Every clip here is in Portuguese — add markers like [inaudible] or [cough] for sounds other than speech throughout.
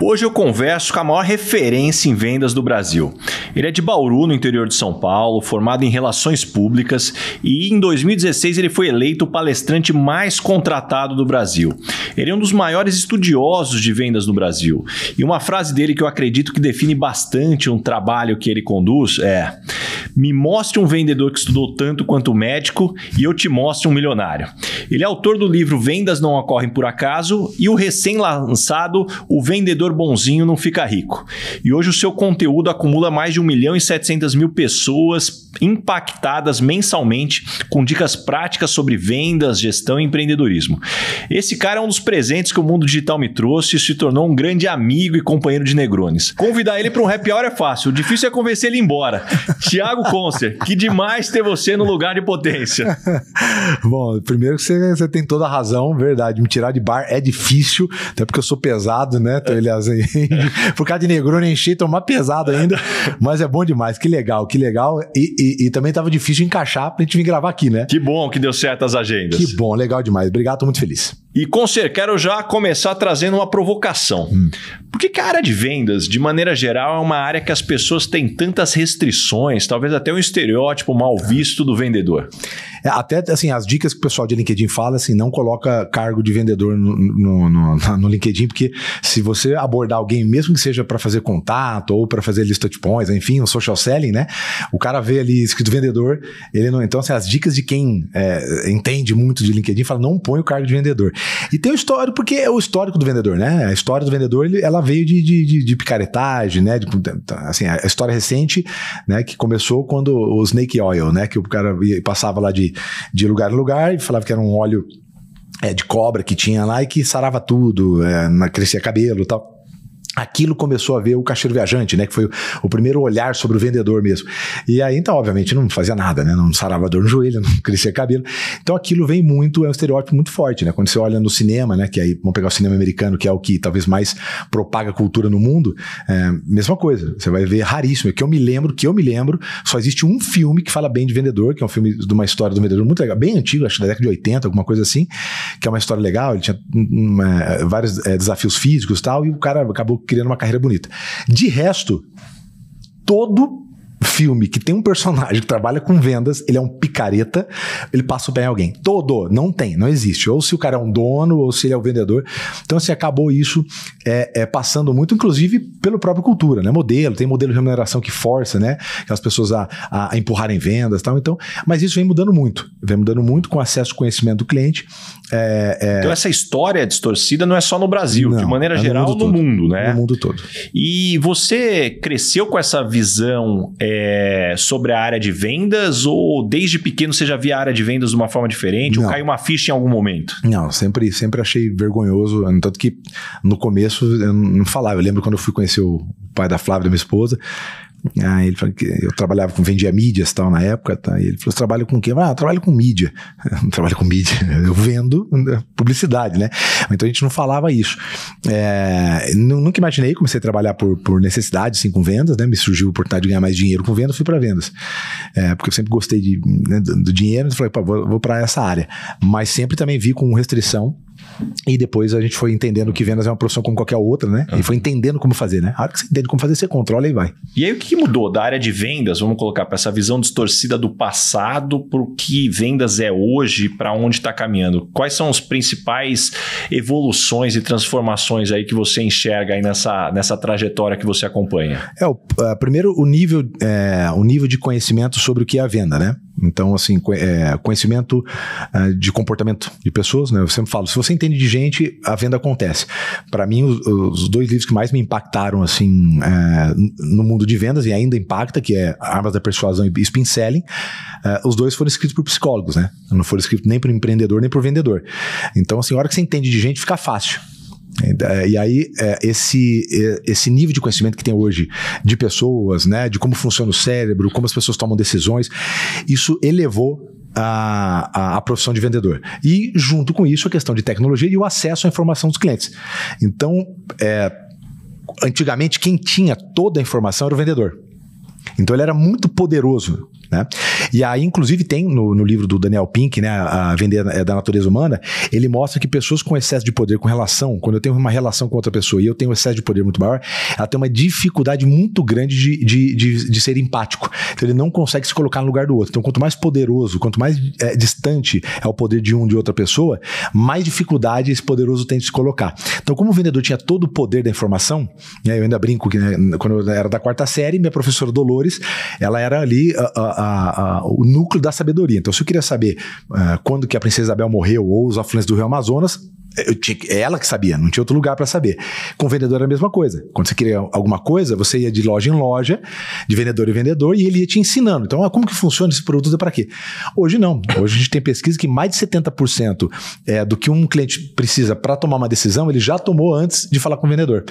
Hoje eu converso com a maior referência em vendas do Brasil. Ele é de Bauru, no interior de São Paulo, formado em Relações Públicas e em 2016 ele foi eleito o palestrante mais contratado do Brasil. Ele é um dos maiores estudiosos de vendas no Brasil. E uma frase dele que eu acredito que define bastante um trabalho que ele conduz é: Me mostre um vendedor que estudou tanto quanto o médico e eu te mostre um milionário. Ele é autor do livro Vendas Não Ocorrem Por Acaso e o recém-lançado O Vendedor vendedor bonzinho não fica rico. E hoje o seu conteúdo acumula mais de 1 milhão e 700 mil pessoas impactadas mensalmente com dicas práticas sobre vendas, gestão e empreendedorismo. Esse cara é um dos presentes que o mundo digital me trouxe e se tornou um grande amigo e companheiro de Negrones. Convidar ele para um happy hour é fácil, o difícil é convencer ele embora. [laughs] Tiago Concer, que demais ter você no lugar de potência. [laughs] Bom, primeiro que você, você, tem toda a razão, verdade. Me tirar de bar é difícil, até porque eu sou pesado, né? aliás, [laughs] por causa de Negroni enchi, tomar pesado ainda, mas é bom demais. Que legal, que legal. e, e e, também tava difícil encaixar encaixar pra gente vir gravar aqui, né? Que bom que deu certo as agendas. Que bom, legal demais. Obrigado, tô muito feliz. E, Conser, quero já começar trazendo uma provocação. Hum. Por que, que, a área de vendas, de maneira geral, é uma área que as pessoas têm tantas restrições, talvez até um estereótipo mal visto do vendedor? É, até, assim, as dicas que o pessoal de LinkedIn fala, assim, não coloca cargo de vendedor no, no, no, no LinkedIn, porque se você abordar alguém, mesmo que seja para fazer contato ou para fazer lista de pões, enfim, um social selling, né? O cara vê ali escrito vendedor, ele não... Então, assim, as dicas de quem é, entende muito de LinkedIn fala, não põe o cargo de vendedor. E tem o histórico, porque é o histórico do vendedor, né? A história do vendedor, ela veio de, de, de, de picaretagem, né? De, assim, a história recente, né? Que começou quando o Snake Oil, né? Que o cara passava lá de, de lugar em lugar e falava que era um óleo é, de cobra que tinha lá e que sarava tudo, é, crescia cabelo e tal aquilo começou a ver o caixeiro viajante, né? Que foi o primeiro olhar sobre o vendedor mesmo. E aí, então, obviamente, não fazia nada, né? Não sarava dor no joelho, [laughs] não crescia cabelo. Então, aquilo vem muito, é um estereótipo muito forte, né? Quando você olha no cinema, né? Que aí, vamos pegar o cinema americano, que é o que talvez mais propaga cultura no mundo, é, mesma coisa. Você vai ver raríssimo. Que eu me lembro, que eu me lembro, só existe um filme que fala bem de vendedor, que é um filme de uma história do vendedor muito legal, bem antigo, acho da década de 80, alguma coisa assim, que é uma história legal. Ele tinha uma, hum, é, vários é, desafios físicos e tal, e o cara acabou criando uma carreira bonita. De resto, todo filme que tem um personagem que trabalha com vendas, ele é um picareta, ele passa o pé em alguém. Todo, não tem, não existe. Ou se o cara é um dono, ou se ele é o um vendedor. Então, se assim, acabou isso é, é, passando muito, inclusive, pelo próprio cultura, né? Modelo, tem modelo de remuneração que força, né? As pessoas a, a, a empurrarem vendas e tal. Então, mas isso vem mudando muito. Vem mudando muito com acesso ao conhecimento do cliente. É, é... Então, essa história distorcida não é só no Brasil, não, de maneira é geral, no mundo, no mundo, né? No mundo todo. E você cresceu com essa visão. É, é, sobre a área de vendas? Ou desde pequeno você já via a área de vendas de uma forma diferente? Não. Ou caiu uma ficha em algum momento? Não, sempre, sempre achei vergonhoso. Tanto que no começo eu não falava. Eu lembro quando eu fui conhecer o pai da Flávia, da minha esposa, ah, ele falou que eu trabalhava com, vendia mídias tal na época, tá? E ele falou: trabalha com o quê? Ah, trabalho com mídia. não [laughs] trabalho com mídia, eu vendo né, publicidade, né? Então a gente não falava isso. É, nunca imaginei, comecei a trabalhar por, por necessidade, assim, com vendas, né? Me surgiu a oportunidade de ganhar mais dinheiro com vendas, fui para vendas. É, porque eu sempre gostei de, né, do, do, dinheiro, então falei, vou, vou para essa área. Mas sempre também vi com restrição e depois a gente foi entendendo que vendas é uma profissão como qualquer outra, né? Uhum. E foi entendendo como fazer, né? A hora que você entende como fazer, você controla e vai. E aí o que mudou da área de vendas? Vamos colocar para essa visão distorcida do passado para o que vendas é hoje, para onde está caminhando. Quais são as principais evoluções e transformações aí que você enxerga aí nessa, nessa trajetória que você acompanha? É, o, é, primeiro o nível, é, o nível de conhecimento sobre o que é a venda, né? Então, assim, é, conhecimento é, de comportamento de pessoas, né? Eu sempre falo, se você entende de gente, a venda acontece. Para mim, os, os, dois livros que mais me impactaram assim é, no mundo de vendas e ainda impacta, que é Armas da Persuasão e Spin Selling, é, os dois foram escritos por psicólogos, né? Não foram escritos nem por empreendedor nem por vendedor. Então, assim, a hora que você entende de gente, fica fácil. E aí, é, esse, é, esse nível de conhecimento que tem hoje de pessoas, né, de como funciona o cérebro, como as pessoas tomam decisões, isso elevou a, a, a, profissão de vendedor. E, junto com isso, a questão de tecnologia e o acesso à informação dos clientes. Então, é, antigamente, quem tinha toda a informação era o vendedor. Então ele era muito poderoso. Né? E aí, inclusive, tem no, no livro do Daniel Pink, né, a Vender é da Natureza Humana, ele mostra que pessoas com excesso de poder, com relação, quando eu tenho uma relação com outra pessoa e eu tenho um excesso de poder muito maior, ela tem uma dificuldade muito grande de, de, de, de ser empático. Então, ele não consegue se colocar no lugar do outro. Então, quanto mais poderoso, quanto mais é, distante é o poder de um de outra pessoa, mais dificuldade esse poderoso tem de se colocar. Então, como o vendedor tinha todo o poder da informação, né, eu ainda brinco que né, quando eu era da quarta série, minha professora Dolores valores, ela era ali a, a, a, o núcleo da sabedoria. Então, se eu queria saber uh, quando que a princesa Isabel morreu ou os afluentes do Rio Amazonas, tinha, é ela que sabia, não tinha outro lugar para saber. Com vendedor era a mesma coisa. Quando você queria alguma coisa, você ia de loja em loja, de vendedor em vendedor, e ele ia te ensinando. Então, ah, como que funciona esse produto para quê? Hoje não. Hoje a gente tem pesquisa que mais de 70% é, do que um cliente precisa para tomar uma decisão, ele já tomou antes de falar com o vendedor.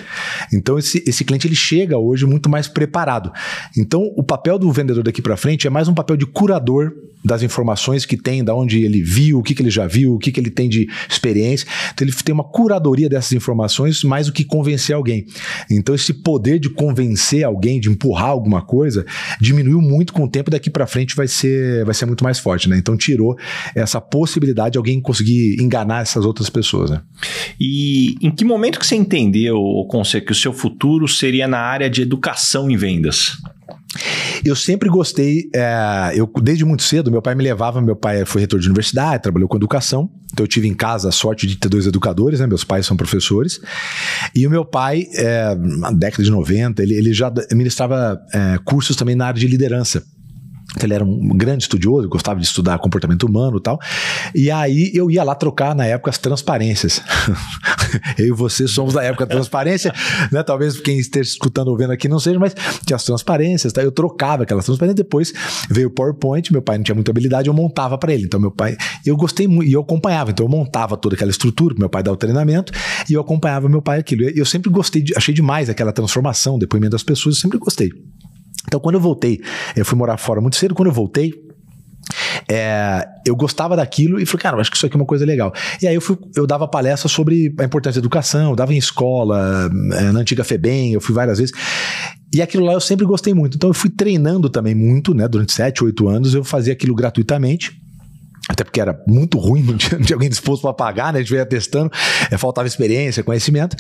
Então, esse, esse cliente ele chega hoje muito mais preparado. Então, o papel do vendedor daqui para frente é mais um papel de curador das informações que tem, da onde ele viu, o que, que ele já viu, o que, que ele tem de experiência. Então ele tem uma curadoria dessas informações mais do que convencer alguém. Então esse poder de convencer alguém, de empurrar alguma coisa, diminuiu muito com o tempo daqui para frente vai ser, vai ser muito mais forte, né? Então tirou essa possibilidade de alguém conseguir enganar essas outras pessoas, né? E em que momento que você entendeu, Conce, que o seu futuro seria na área de educação em vendas? Eu sempre gostei, é, eu desde muito cedo, meu pai me levava, meu pai foi reitor de universidade, trabalhou com educação, então eu tive em casa a sorte de ter dois educadores, né? meus pais são professores, e o meu pai, é, na década de 90, ele, ele já ministrava é, cursos também na área de liderança, ele era um grande estudioso, gostava de estudar comportamento humano e tal. E aí eu ia lá trocar na época as transparências. [laughs] eu e você somos da época da transparência, né? Talvez quem esteja escutando ou vendo aqui não seja, mas tinha as transparências, tá? Eu trocava aquelas transparências, depois veio o PowerPoint, meu pai não tinha muita habilidade, eu montava para ele. Então meu pai, eu gostei muito e eu acompanhava, então eu montava toda aquela estrutura, meu pai dava o treinamento e eu acompanhava meu pai aquilo. Eu sempre gostei, de, achei demais aquela transformação, depoimento das pessoas, eu sempre gostei. Então, quando eu voltei, eu fui morar fora muito cedo. Quando eu voltei, é, eu gostava daquilo e falei, cara, acho que isso aqui é uma coisa legal. E aí eu, fui, eu dava palestra sobre a importância da educação, eu dava em escola, é, na antiga FEBEM, eu fui várias vezes. E aquilo lá eu sempre gostei muito. Então eu fui treinando também muito, né? Durante 7, 8 anos, eu fazia aquilo gratuitamente até porque era muito ruim, [laughs] não tinha, não tinha alguém disposto para pagar, né? A gente veio testando, é, faltava experiência, conhecimento.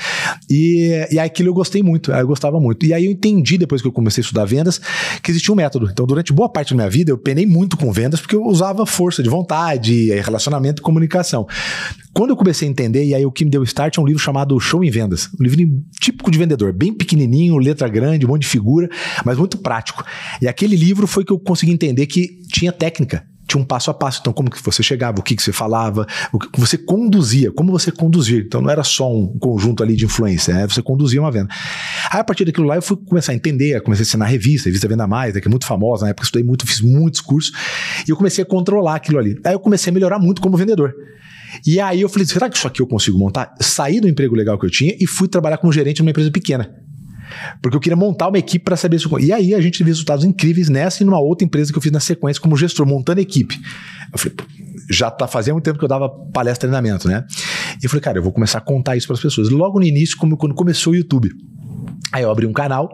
E, e aquilo eu gostei muito, eu gostava muito. E aí eu entendi, depois que eu comecei a estudar vendas, que existia um método. Então, durante boa parte da minha vida, eu penei muito com vendas, porque eu usava força de vontade, eh, relacionamento e comunicação. Quando eu comecei a entender, e aí o que me deu start é um livro chamado Show em Vendas. Um livro típico de vendedor, bem pequenininho, letra grande, um monte de figura, mas muito prático. E aquele livro foi que eu consegui entender que tinha técnica, tinha um passo a passo. Então, como que você chegava, o que, que você falava, o que você conduzia, como você conduzia. Então, não era só um conjunto ali de influência, né? você conduzia uma venda. Aí, a partir daquilo lá, eu fui começar a entender, comecei a ensinar revista, revista Venda Mais, né, que é muito famosa, na época estudei muito, fiz muitos cursos, e eu comecei a controlar aquilo ali. Aí eu comecei a melhorar muito como vendedor. E aí eu falei, será que isso aqui eu consigo montar? Saí do emprego legal que eu tinha e fui trabalhar como gerente numa empresa pequena. Porque eu queria montar uma equipe para saber isso. E aí a gente teve resultados incríveis nessa e numa outra empresa que eu fiz na sequência como gestor, montando equipe. Eu falei, já tá fazendo muito tempo que eu dava palestra treinamento, né? E eu falei, cara, eu vou começar a contar isso para as pessoas. Logo no início, como quando começou o YouTube. Aí eu abri um canal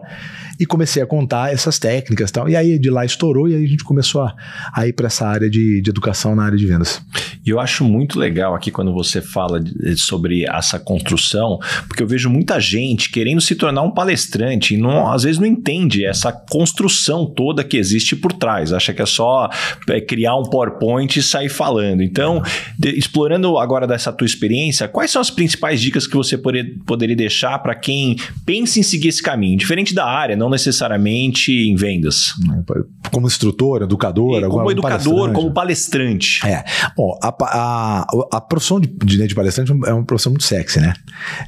e comecei a contar essas técnicas e tal. E aí de lá estourou e aí a gente começou a, a ir para essa área de, de, educação na área de vendas. E eu acho muito legal aqui quando você fala de, eh, sobre essa construção, porque eu vejo muita gente querendo se tornar um palestrante e não, às vezes não entende essa construção toda que existe por trás. Acha que é só eh, criar um PowerPoint e sair falando. Então, de, explorando agora dessa tua experiência, quais são as principais dicas que você poder, poderia deixar para quem pensa em seguir esse caminho? Diferente da área, não necessariamente em vendas. Como instrutor, educador, é, Como educador, palestrante. como palestrante. É. Bom, a, a, a profissão de, de, né, de, palestrante é uma profissão muito sexy, né?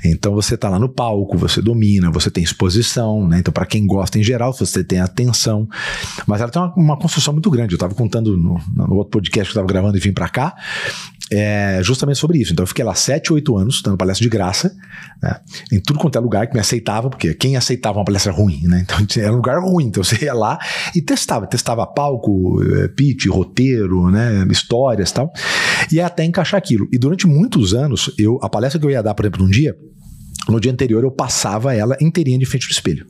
Então você está lá no palco, você domina, você tem exposição, né? Então, para quem gosta em geral, você tem atenção. Mas ela tem uma, uma construção muito grande. Eu estava contando no, no, outro podcast que eu estava gravando e vim para cá. É justamente sobre isso. Então eu fiquei lá 7, 8 anos dando palestra de graça, né? em tudo quanto é lugar que me aceitava, porque quem aceitava uma palestra ruim, né? Então [laughs] era um lugar ruim, então você ia lá e testava, testava palco, eh, pitch, roteiro, né? Histórias, tal, e é até encaixar aquilo. E durante muitos anos, eu a palestra que eu ia dar, por exemplo, num dia, no dia anterior eu passava ela inteirinha de frente do espelho.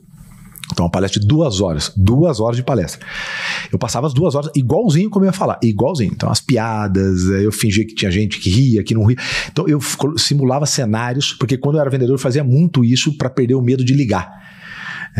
Então, uma palestra de duas horas. Duas horas de palestra. Eu passava as duas horas igualzinho como eu ia falar, igualzinho. Então, as piadas, eh, eu fingia que tinha gente que ria, que não ria. Então, eu simulava cenários, porque quando eu era vendedor, eu fazia muito isso para perder o medo de ligar.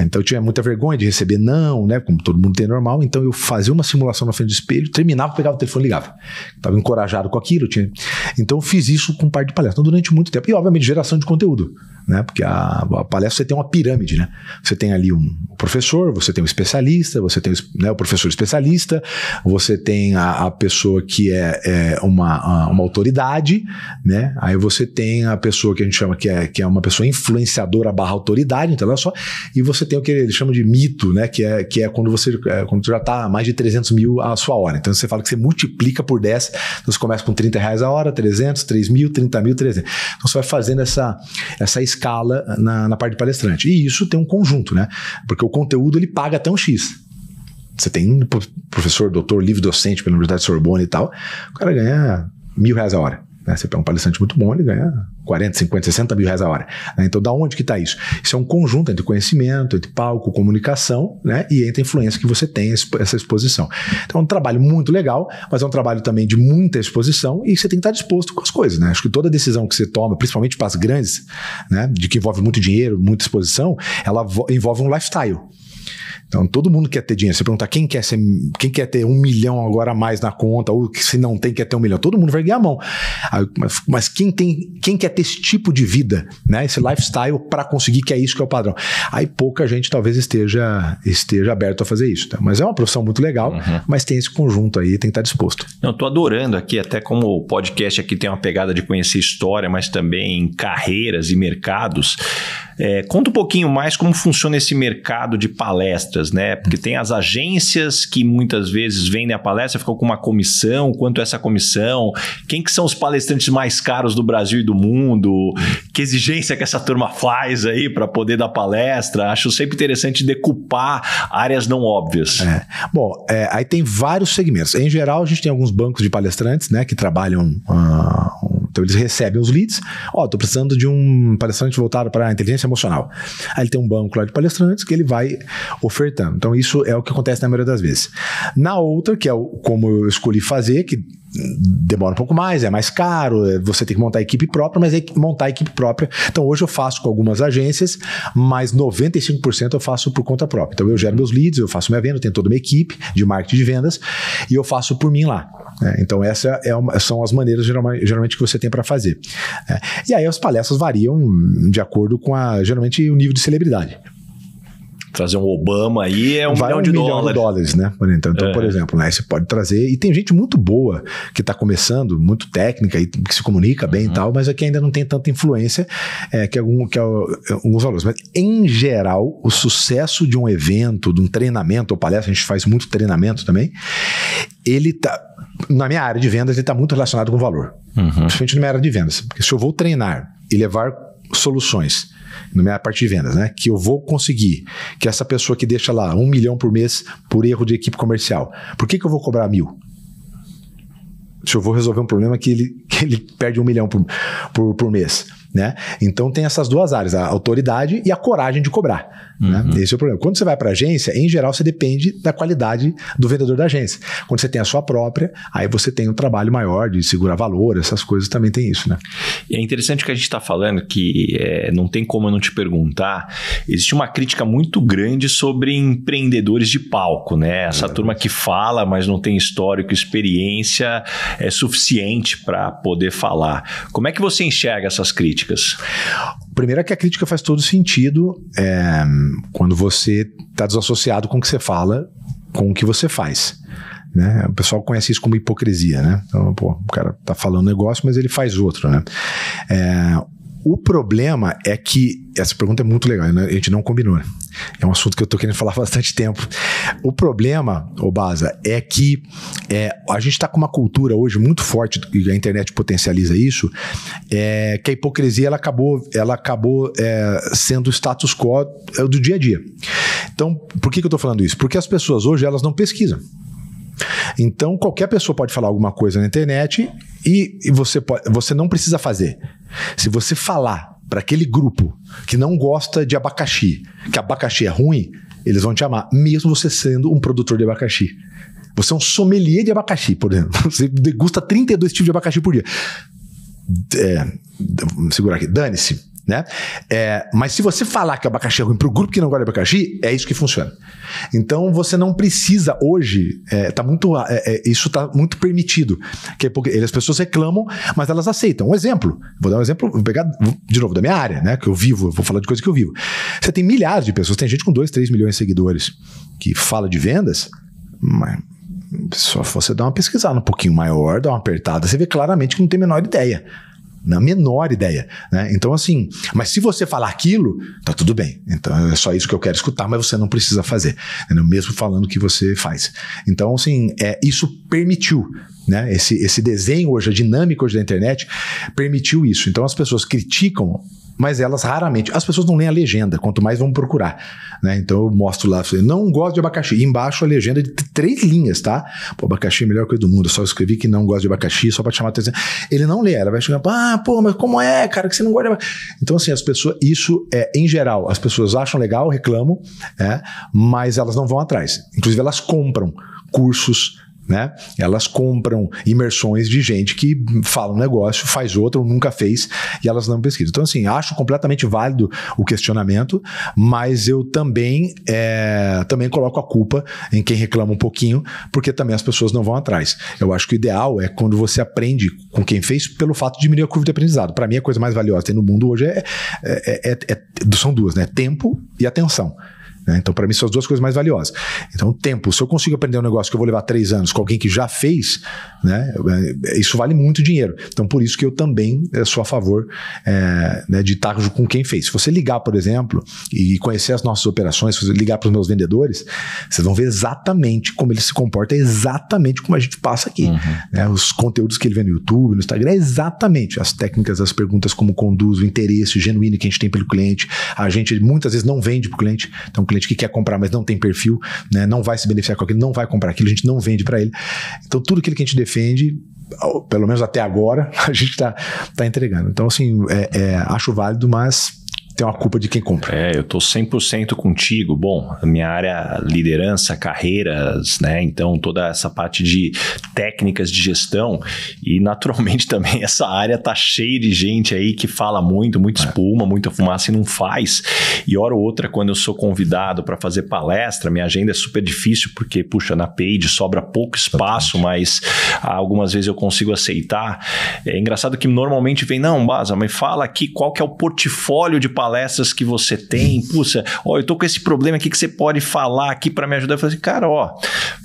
Então eu tinha muita vergonha de receber não, né? Como todo mundo tem é normal. Então eu fazia uma simulação na frente do espelho, terminava, pegava o telefone e ligava. Estava encorajado com aquilo. Tinha... Então eu fiz isso com um par de palestras então, durante muito tempo. E obviamente geração de conteúdo, né? Porque a, a, palestra você tem uma pirâmide, né? Você tem ali um professor, você tem um especialista, você tem né, o professor especialista, você tem a, a pessoa que é, é uma, uma autoridade, né? Aí você tem a pessoa que a gente chama que é, que é uma pessoa influenciadora barra autoridade, então é só, e você tem o que ele chama de mito, né? Que é, que é quando você é, quando já está mais de 300 mil a sua hora. Então você fala que você multiplica por 10, então você começa com 30 reais a hora, 300, 3 mil, 30 mil, 300. Então você vai fazendo essa, essa escala na, na parte de palestrante. E isso tem um conjunto, né? Porque o conteúdo ele paga até um X. Você tem um professor, doutor, livre docente pela Universidade de Sorbonne e tal, o cara ganha mil reais a hora. Né? Você pega um palestrante muito bom, ele ganha 40, 50, 60 mil reais a hora. Né? Então, da onde que está isso? Isso é um conjunto entre conhecimento, entre palco, comunicação, né? E entre a influência que você tem, essa exposição. Então, é um trabalho muito legal, mas é um trabalho também de muita exposição e você tem que estar tá disposto com as coisas, né? Acho que toda decisão que você toma, principalmente para as grandes, né? De que envolve muito dinheiro, muita exposição, ela envolve um lifestyle. Então todo mundo quer ter dinheiro. Você perguntar quem quer, ser, quem quer ter um milhão agora a mais na conta, ou se não tem, quer ter um milhão. Todo mundo vai erguer a mão. Mas, mas quem, tem, quem quer ter esse tipo de vida, né? esse lifestyle, para conseguir que é isso que é o padrão? Aí pouca gente talvez esteja, esteja aberto a fazer isso. Tá? Mas é uma profissão muito legal, uhum. mas tem esse conjunto aí, tem que estar tá disposto. Eu estou adorando aqui, até como o podcast aqui tem uma pegada de conhecer história, mas também carreiras e mercados. É, conta um pouquinho mais como funciona esse mercado de palestras palestras, né? Porque tem as agências que muitas vezes vendem a palestra, ficam com uma comissão, quanto é essa comissão, quem que são os palestrantes mais caros do Brasil e do mundo, que exigência que essa turma faz aí para poder dar palestra. Acho sempre interessante decupar áreas não óbvias. É. Bom, é, aí tem vários segmentos. Em geral, a gente tem alguns bancos de palestrantes, né, que trabalham uh, então eles recebem os leads. Ó, oh, tô precisando de um palestrante voltado para a inteligência emocional. Aí ele tem um banco lá de palestrantes que ele vai ofertando. Então isso é o que acontece na maioria das vezes. Na outra, que é o, como eu escolhi fazer, que demora um pouco mais, é mais caro, é, você tem que montar a equipe própria, mas é montar a equipe própria. Então hoje eu faço com algumas agências, mas 95% eu faço por conta própria. Então eu gero meus leads, eu faço minha venda, eu tenho toda uma equipe de marketing de vendas e eu faço por mim lá. Né? então essas é são as maneiras geralmente que você tem para fazer. Né? e aí as palestras variam de acordo com a, geralmente o nível de celebridade trazer um Obama aí é um Vai milhão, um de, milhão dólares. de dólares. né? Então, então é. por exemplo, né, você pode trazer. E tem gente muito boa que está começando, muito técnica e que se comunica bem uhum. e tal, mas aqui ainda não tem tanta influência é, que, algum, que é é, alguns valores. Mas, em geral, o sucesso de um evento, de um treinamento ou palestra, a gente faz muito treinamento também, ele tá. Na minha área de vendas, ele está muito relacionado com valor. Uhum. Principalmente na minha área de vendas. Porque se eu vou treinar e levar soluções na minha parte de vendas, né? Que eu vou conseguir que essa pessoa que deixa lá um milhão por mês por erro de equipe comercial, por que, que eu vou cobrar mil? Se eu vou resolver um problema que ele, [laughs] que ele perde um milhão por, por, por mês, né? Então tem essas duas áreas, a autoridade e a coragem de cobrar. Né? Uhum. Né? Esse é o problema. Quando você vai para agência, em geral você depende da qualidade do vendedor da agência. Quando você tem a sua própria, aí você tem um trabalho maior de segurar valor, essas coisas também tem isso, né? E é interessante que a gente está falando que é, não tem como eu não te perguntar. Existe uma crítica muito grande sobre empreendedores de palco, né? Essa é. turma que fala, mas não tem histórico, experiência é suficiente para poder falar. Como é que você enxerga essas críticas? Primeiro é que a crítica faz todo sentido é, quando você está desassociado com o que você fala, com o que você faz. Né? O pessoal conhece isso como hipocrisia, né? Então, pô, o cara tá falando um negócio, mas ele faz outro, né? É, o problema é que. Essa pergunta é muito legal, né? a gente não combinou. Né? É um assunto que eu tô querendo falar há bastante tempo. O problema, Obasa, é que é, a gente está com uma cultura hoje muito forte, e a internet potencializa isso, é, que a hipocrisia ela acabou, ela acabou é, sendo o status quo do dia a dia. Então, por que, que eu estou falando isso? Porque as pessoas hoje elas não pesquisam. Então, qualquer pessoa pode falar alguma coisa na internet e, e você, pode, você não precisa fazer. Se você falar para aquele grupo que não gosta de abacaxi, que abacaxi é ruim, eles vão te amar, mesmo você sendo um produtor de abacaxi. Você é um sommelier de abacaxi, por exemplo. [laughs] Você degusta 32 tipos de abacaxi por dia. É, vamos segurar aqui. Dane-se. Né? É, mas se você falar que o abacaxi é ruim para o grupo que não gosta de abacaxi, é isso que funciona. Então você não precisa hoje, é, tá muito, é, é isso está muito permitido. Que é as pessoas reclamam, mas elas aceitam. Um exemplo, vou dar um exemplo, vou pegar de novo da minha área, né? Que eu vivo, vou falar de coisa que eu vivo. Você tem milhares de pessoas, tem gente com 2, 3 milhões de seguidores que fala de vendas, mas se você dá uma pesquisada um pouquinho maior, dá uma apertada, você vê claramente que não tem a menor ideia na menor ideia. Né? Então, assim, mas se você falar aquilo, tá tudo bem. Então, é só isso que eu quero escutar, mas você não precisa fazer. Entendeu? Mesmo falando que você faz. Então, assim, é, isso permitiu. Né? Esse, esse desenho hoje, a dinâmica hoje da internet, permitiu isso. Então, as pessoas criticam mas elas raramente. As pessoas não leem a legenda, quanto mais vão procurar. Né? Então eu mostro lá, não gosto de abacaxi. E embaixo a legenda de três linhas, tá? Pô, abacaxi é a melhor coisa do mundo. Eu só escrevi que não gosto de abacaxi, só pra te chamar a atenção. Ele não lê, ela vai chegar, ah, pô, mas como é, cara, que você não gosta de abacaxi? Então, assim, as pessoas, isso é, em geral, as pessoas acham legal, reclamam, é, mas elas não vão atrás. Inclusive, elas compram cursos, né? Elas compram imersões de gente que fala um negócio, faz outro, nunca fez e elas não pesquisam. Então, assim, acho completamente válido o questionamento, mas eu também, é, também coloco a culpa em quem reclama um pouquinho, porque também as pessoas não vão atrás. Eu acho que o ideal é quando você aprende com quem fez pelo fato de diminuir a curva de aprendizado. Para mim, a coisa mais valiosa tem no mundo hoje é é, é, é, é são duas, né? Tempo e atenção. Né? Então, para mim, são as duas coisas mais valiosas. Então, o tempo. Se eu consigo aprender um negócio que eu vou levar três anos com alguém que já fez, né? É, isso vale muito dinheiro. Então, por isso que eu também é, sou a favor é, né, de estar com quem fez. Se você ligar, por exemplo, e conhecer as nossas operações, se você ligar para os meus vendedores, vocês vão ver exatamente como ele se comporta, é exatamente como a gente passa aqui. Uhum. Né? Os conteúdos que ele vê no YouTube, no Instagram, é exatamente as técnicas, as perguntas, como conduz, o interesse genuíno que a gente tem pelo cliente. A gente muitas vezes não vende para o cliente, então o cliente cliente que quer comprar, mas não tem perfil, né? não vai se beneficiar com aquilo, não vai comprar aquilo, a gente não vende para ele. Então, tudo aquilo que a gente defende, pelo menos até agora, [laughs] a gente está tá entregando. Então, assim, é, é, acho válido, mas tem uma culpa de quem compra. É, eu tô 100% contigo. Bom, minha área liderança, carreiras, né? Então toda essa parte de técnicas de gestão e naturalmente [laughs] também essa área tá cheia de gente aí que fala muito, muito é. espuma, muita fumaça e não faz. E hora ou outra quando eu sou convidado para fazer palestra, minha agenda é super difícil porque puxa, na page sobra pouco espaço, mas algumas vezes eu consigo aceitar. É engraçado que normalmente vem, não, Baza, mas fala aqui qual que é o portfólio de palestra palestras que você tem, puxa, ó, eu tô com esse problema aqui que você pode falar aqui para me ajudar. Eu falei assim, cara, ó,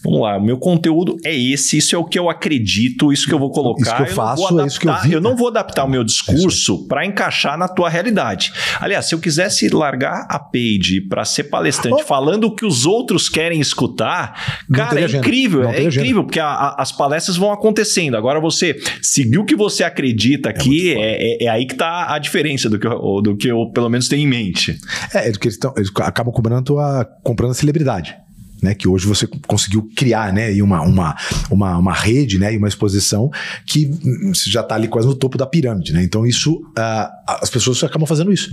vamos lá, o meu conteúdo é esse, isso é o que eu acredito, isso que eu vou colocar. Isso que eu, eu faço, adaptar, é isso que eu vi. Eu não vou adaptar o meu é discurso para encaixar na tua realidade. Aliás, se eu quisesse largar a page para ser palestrante oh. falando o que os outros querem escutar, cara, é incrível, é incrível, porque a, a, as palestras vão acontecendo. Agora você seguir o que você acredita é aqui, é, é, é aí que tá a diferença do que, eu, do que eu, pelo menos tem em mente. É, porque eles, tão, eles acabam comprando a, comprando a celebridade. Né, que hoje você conseguiu criar, né, e uma, uma, uma, uma rede, né, e uma exposição que hum, você já está ali quase no topo da pirâmide, né, então isso, uh, as pessoas acabam fazendo isso.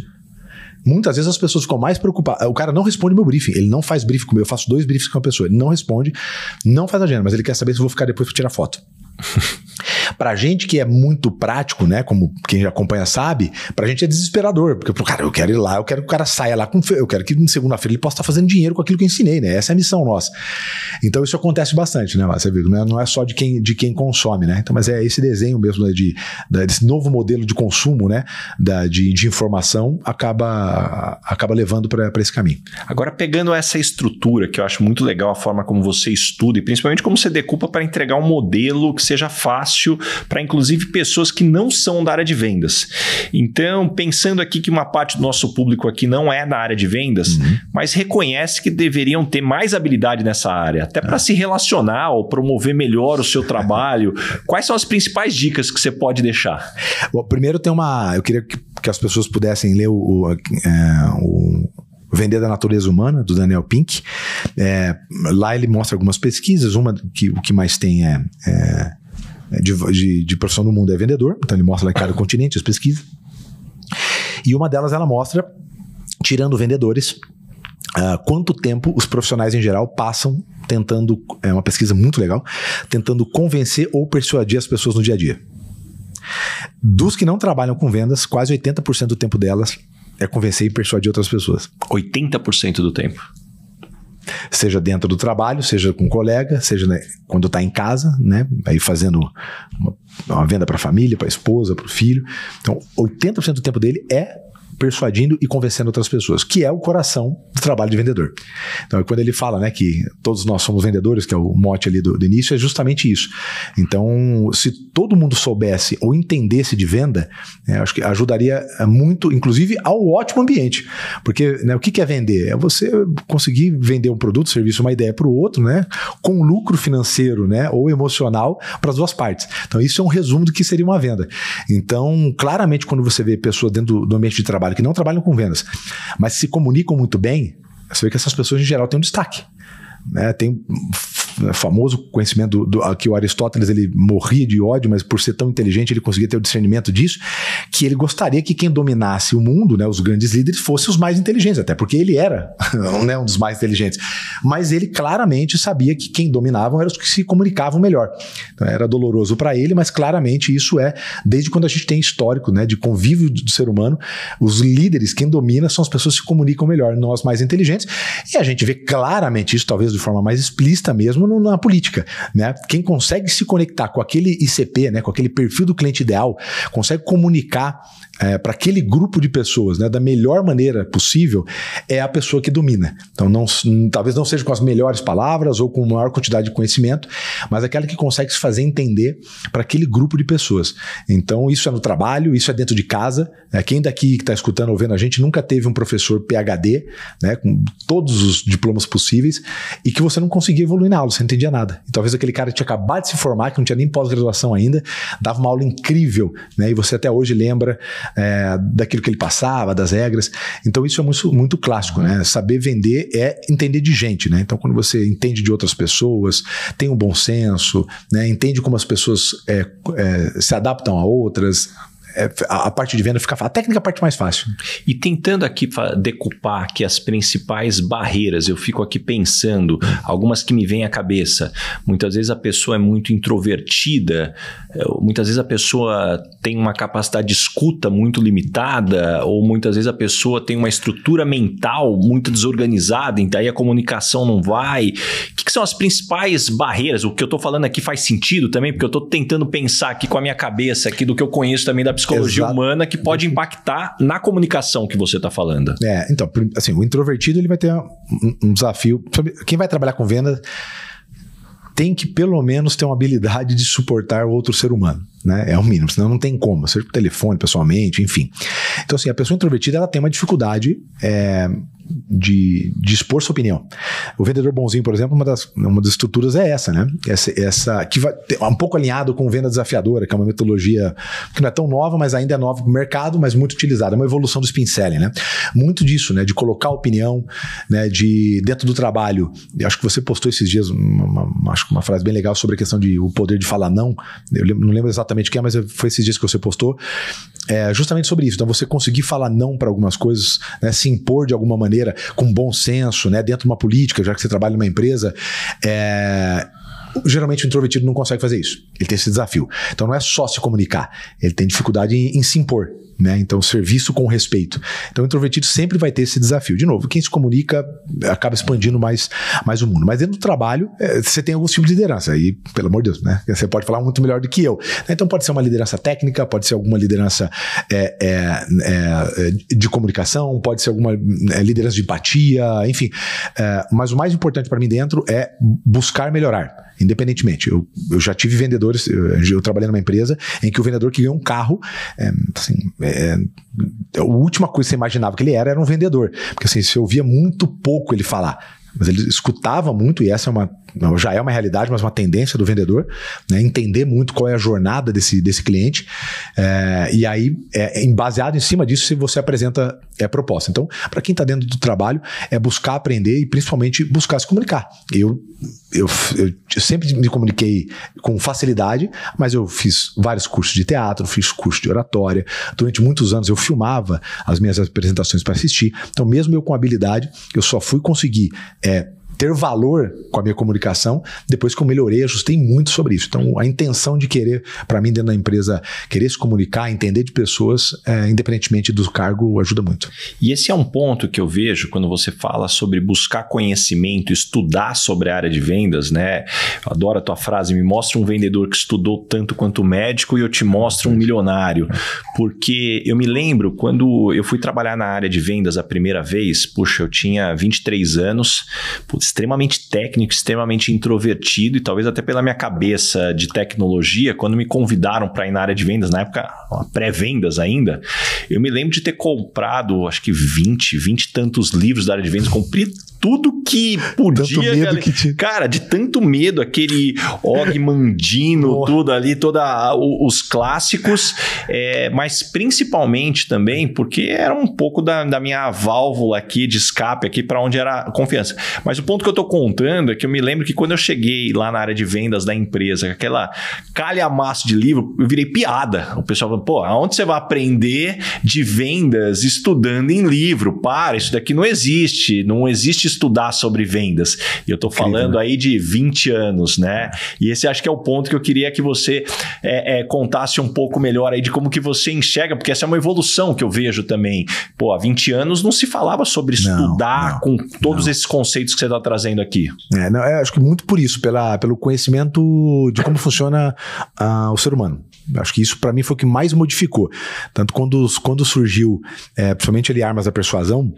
Muitas vezes as pessoas ficam mais preocupadas. O cara não responde meu briefing, ele não faz briefing comigo. Eu faço dois briefings com a pessoa, ele não responde, não faz agenda, mas ele quer saber se eu vou ficar depois para tirar foto. [laughs] pra gente que é muito prático, né? Como quem acompanha sabe, pra gente é desesperador. Porque, cara, eu quero ir lá, eu quero que o cara saia lá com. Eu quero que na segunda-feira ele possa estar tá fazendo dinheiro com aquilo que eu ensinei, né? Essa é a missão nossa. Então isso acontece bastante, né? Você vê, é, não é só de quem, de quem consome, né? Então, mas é esse desenho mesmo né, de, desse novo modelo de consumo, né? Da, de, de informação acaba, acaba levando para esse caminho. Agora, pegando essa estrutura, que eu acho muito legal a forma como você estuda e principalmente como você decupa para entregar um modelo que seja fácil para, inclusive, pessoas que não são da área de vendas. Então, pensando aqui que uma parte do nosso público aqui não é da área de vendas, uhum. mas reconhece que deveriam ter mais habilidade nessa área, até para é. se relacionar ou promover melhor o seu trabalho. [laughs] Quais são as principais dicas que você pode deixar? Bom, primeiro tem uma. Eu queria que, que as pessoas pudessem ler o, o, é, o Vender da Natureza Humana, do Daniel Pink. É, lá ele mostra algumas pesquisas, uma que o que mais tem é, é né, de, de, de profissão do mundo é vendedor, então ele mostra lá em cada continente as pesquisas. E uma delas ela mostra, tirando vendedores, Uh, quanto tempo os profissionais em geral passam tentando, é uma pesquisa muito legal, tentando convencer ou persuadir as pessoas no dia a dia. Dos que não trabalham com vendas, quase 80% do tempo delas é convencer e persuadir outras pessoas. 80% do tempo seja dentro do trabalho, seja com um colega, seja né, quando está em casa, né, aí fazendo uma, uma venda para a família, para a esposa, para o filho. Então, 80% do tempo dele é persuadindo e convencendo outras pessoas, que é o coração do trabalho de vendedor. Então, quando ele fala né, que todos nós somos vendedores, que é o mote ali do, do início, é justamente isso. Então, se todo mundo soubesse ou entendesse de venda, né, acho que ajudaria muito, inclusive, ao ótimo ambiente. Porque né, o que é vender? É você conseguir vender um produto, serviço, uma ideia para o outro, né, com lucro financeiro né, ou emocional para as duas partes. Então, isso é um resumo do que seria uma venda. Então, claramente, quando você vê pessoas dentro do, do ambiente de trabalho, que não trabalham com vendas, mas se comunicam muito bem, você vê que essas pessoas em geral têm um destaque. Né, tem né, famoso conhecimento do, do, que o Aristóteles ele morria de ódio, mas por ser tão inteligente ele conseguia ter o discernimento disso, que ele gostaria que quem dominasse o mundo, né, os grandes líderes, fossem os mais inteligentes, até porque ele era [laughs] né, um dos mais inteligentes. Mas ele claramente sabia que quem dominavam eram os que se comunicavam melhor. Então, era doloroso para ele, mas claramente isso é, desde quando a gente tem histórico né, de convívio do ser humano, os líderes, quem domina, são as pessoas que se comunicam melhor, nós mais inteligentes. E a gente vê claramente isso, talvez de forma mais explícita mesmo, no, na política, né? Quem consegue se conectar com aquele ICP, né, com aquele perfil do cliente ideal, consegue comunicar é, para aquele grupo de pessoas, né, da melhor maneira possível, é a pessoa que domina. Então, não, talvez não seja com as melhores palavras ou com maior quantidade de conhecimento, mas aquela que consegue se fazer entender para aquele grupo de pessoas. Então, isso é no trabalho, isso é dentro de casa. Né? Quem daqui que está escutando ou vendo a gente nunca teve um professor PhD, né, com todos os diplomas possíveis, e que você não conseguia evoluir na aula você não entendia nada. E talvez aquele cara tinha acabado de se formar, que não tinha nem pós-graduação ainda, dava uma aula incrível, né? E você até hoje lembra é, daquilo que ele passava, das regras. Então isso é muito, muito clássico, né? Saber vender é entender de gente, né? Então quando você entende de outras pessoas, tem um bom senso, né? entende como as pessoas é, é, se adaptam a outras, é, a parte de venda fica a técnica é a parte mais fácil. E tentando aqui decupar que as principais barreiras, eu fico aqui pensando algumas que me vêm à cabeça. Muitas vezes a pessoa é muito introvertida, eh, muitas vezes a pessoa tem uma capacidade de escuta muito limitada, ou muitas vezes a pessoa tem uma estrutura mental muito desorganizada, então aí a comunicação não vai. O que, que são as principais barreiras? O que eu estou falando aqui faz sentido também, porque eu estou tentando pensar aqui com a minha cabeça aqui do que eu conheço também da psicologia psicologia Exato. humana que pode impactar na comunicação que você está falando. É, então, assim, o introvertido ele vai ter um, um desafio. Quem vai trabalhar com vendas tem que pelo menos ter uma habilidade de suportar outro ser humano, né? É o mínimo, senão não tem como, seja por telefone, pessoalmente, enfim. Então, assim, a pessoa introvertida, ela tem uma dificuldade é, de, de expor sua opinião. O vendedor bonzinho, por exemplo, uma das, uma das estruturas é essa, né? Essa, essa que vai é um pouco alinhado com venda desafiadora, que é uma metodologia que não é tão nova, mas ainda é nova para o mercado, mas muito utilizada. É uma evolução do spin selling, né? Muito disso, né? De colocar opinião, né? De dentro do trabalho. Eu acho que você postou esses dias uma, uma, acho que uma frase bem legal sobre a questão de o poder de falar não. Eu lembro, não lembro exatamente quem, é, mas foi esses dias que você postou. É, justamente sobre isso. Então, você conseguir falar não para algumas coisas, né? Se impor de alguma maneira brasileira com bom senso, né, dentro de uma política, já que você trabalha numa empresa, é, geralmente o introvertido não consegue fazer isso. Ele tem esse desafio. Então não é só se comunicar, ele tem dificuldade em, em se impor. Né? Então, serviço com respeito. Então, o introvertido sempre vai ter esse desafio. De novo, quem se comunica acaba expandindo mais, mais o mundo. Mas dentro do trabalho, é, você tem alguns tipos de liderança. E, pelo amor de Deus, né? você pode falar muito melhor do que eu. Então, pode ser uma liderança técnica, pode ser alguma liderança é, é, é, é de comunicação, pode ser alguma é, liderança de empatia, enfim. mas o mais importante para mim dentro é buscar melhorar. Independentemente. Eu, eu já tive vendedores, eu, eu, trabalhei numa empresa em que o vendedor que ganhou um carro, é, assim, é, é a última coisa que você imaginava que ele era era um vendedor. Porque assim, você ouvia muito pouco ele falar mas ele escutava muito, e essa é uma, já é uma realidade, mas uma tendência do vendedor, né? entender muito qual é a jornada desse, desse cliente, é, e aí, é, é baseado em cima disso, se você apresenta é, a proposta. Então, para quem está dentro do trabalho, é buscar aprender e principalmente buscar se comunicar. Eu, eu, eu sempre me comuniquei com facilidade, mas eu fiz vários cursos de teatro, fiz curso de oratória, durante muitos anos eu filmava as minhas apresentações para assistir, então mesmo eu com habilidade, eu só fui conseguir えっ ter valor com a minha comunicação depois que eu melhorei, ajustei muito sobre isso. Então, a intenção de querer, para mim, dentro da empresa, querer se comunicar, entender de pessoas, é, independentemente do cargo, ajuda muito. E esse é um ponto que eu vejo quando você fala sobre buscar conhecimento, estudar sobre a área de vendas, né? Eu adoro a tua frase, me mostra um vendedor que estudou tanto quanto médico e eu te mostro um milionário. Porque eu me lembro quando eu fui trabalhar na área de vendas a primeira vez, puxa, eu tinha 23 anos, putz, extremamente técnico, extremamente introvertido e talvez até pela minha cabeça de tecnologia, quando me convidaram para ir na área de vendas, na época pré-vendas ainda, eu me lembro de ter comprado acho que 20, 20 e tantos livros da área de vendas, comprei tudo que podia. Tanto que Cara, de tanto medo, aquele Og Mandino, [laughs] tudo ali, toda os clássicos, é, mas principalmente também porque era um pouco da, da minha válvula aqui de escape aqui para onde era a confiança. Mas o ponto que eu tô contando é que eu me lembro que quando eu cheguei lá na área de vendas da empresa, aquela calhamaço de livro, eu virei piada. O pessoal falou, pô, aonde você vai aprender de vendas estudando em livro? Para, isso daqui não existe, não existe estudar sobre vendas. E eu estou falando né? aí de 20 anos, né? E esse acho que é o ponto que eu queria que você é, é, contasse um pouco melhor aí de como que você enxerga, porque essa é uma evolução que eu vejo também. Pô, há 20 anos não se falava sobre estudar não, não, com todos não. esses conceitos que você está trazendo aqui. É, não, é, acho que muito por isso, pela, pelo conhecimento de como funciona uh, o ser humano. Acho que isso para mim foi o que mais modificou. Tanto quando, quando surgiu, é, principalmente ali Armas da Persuasão,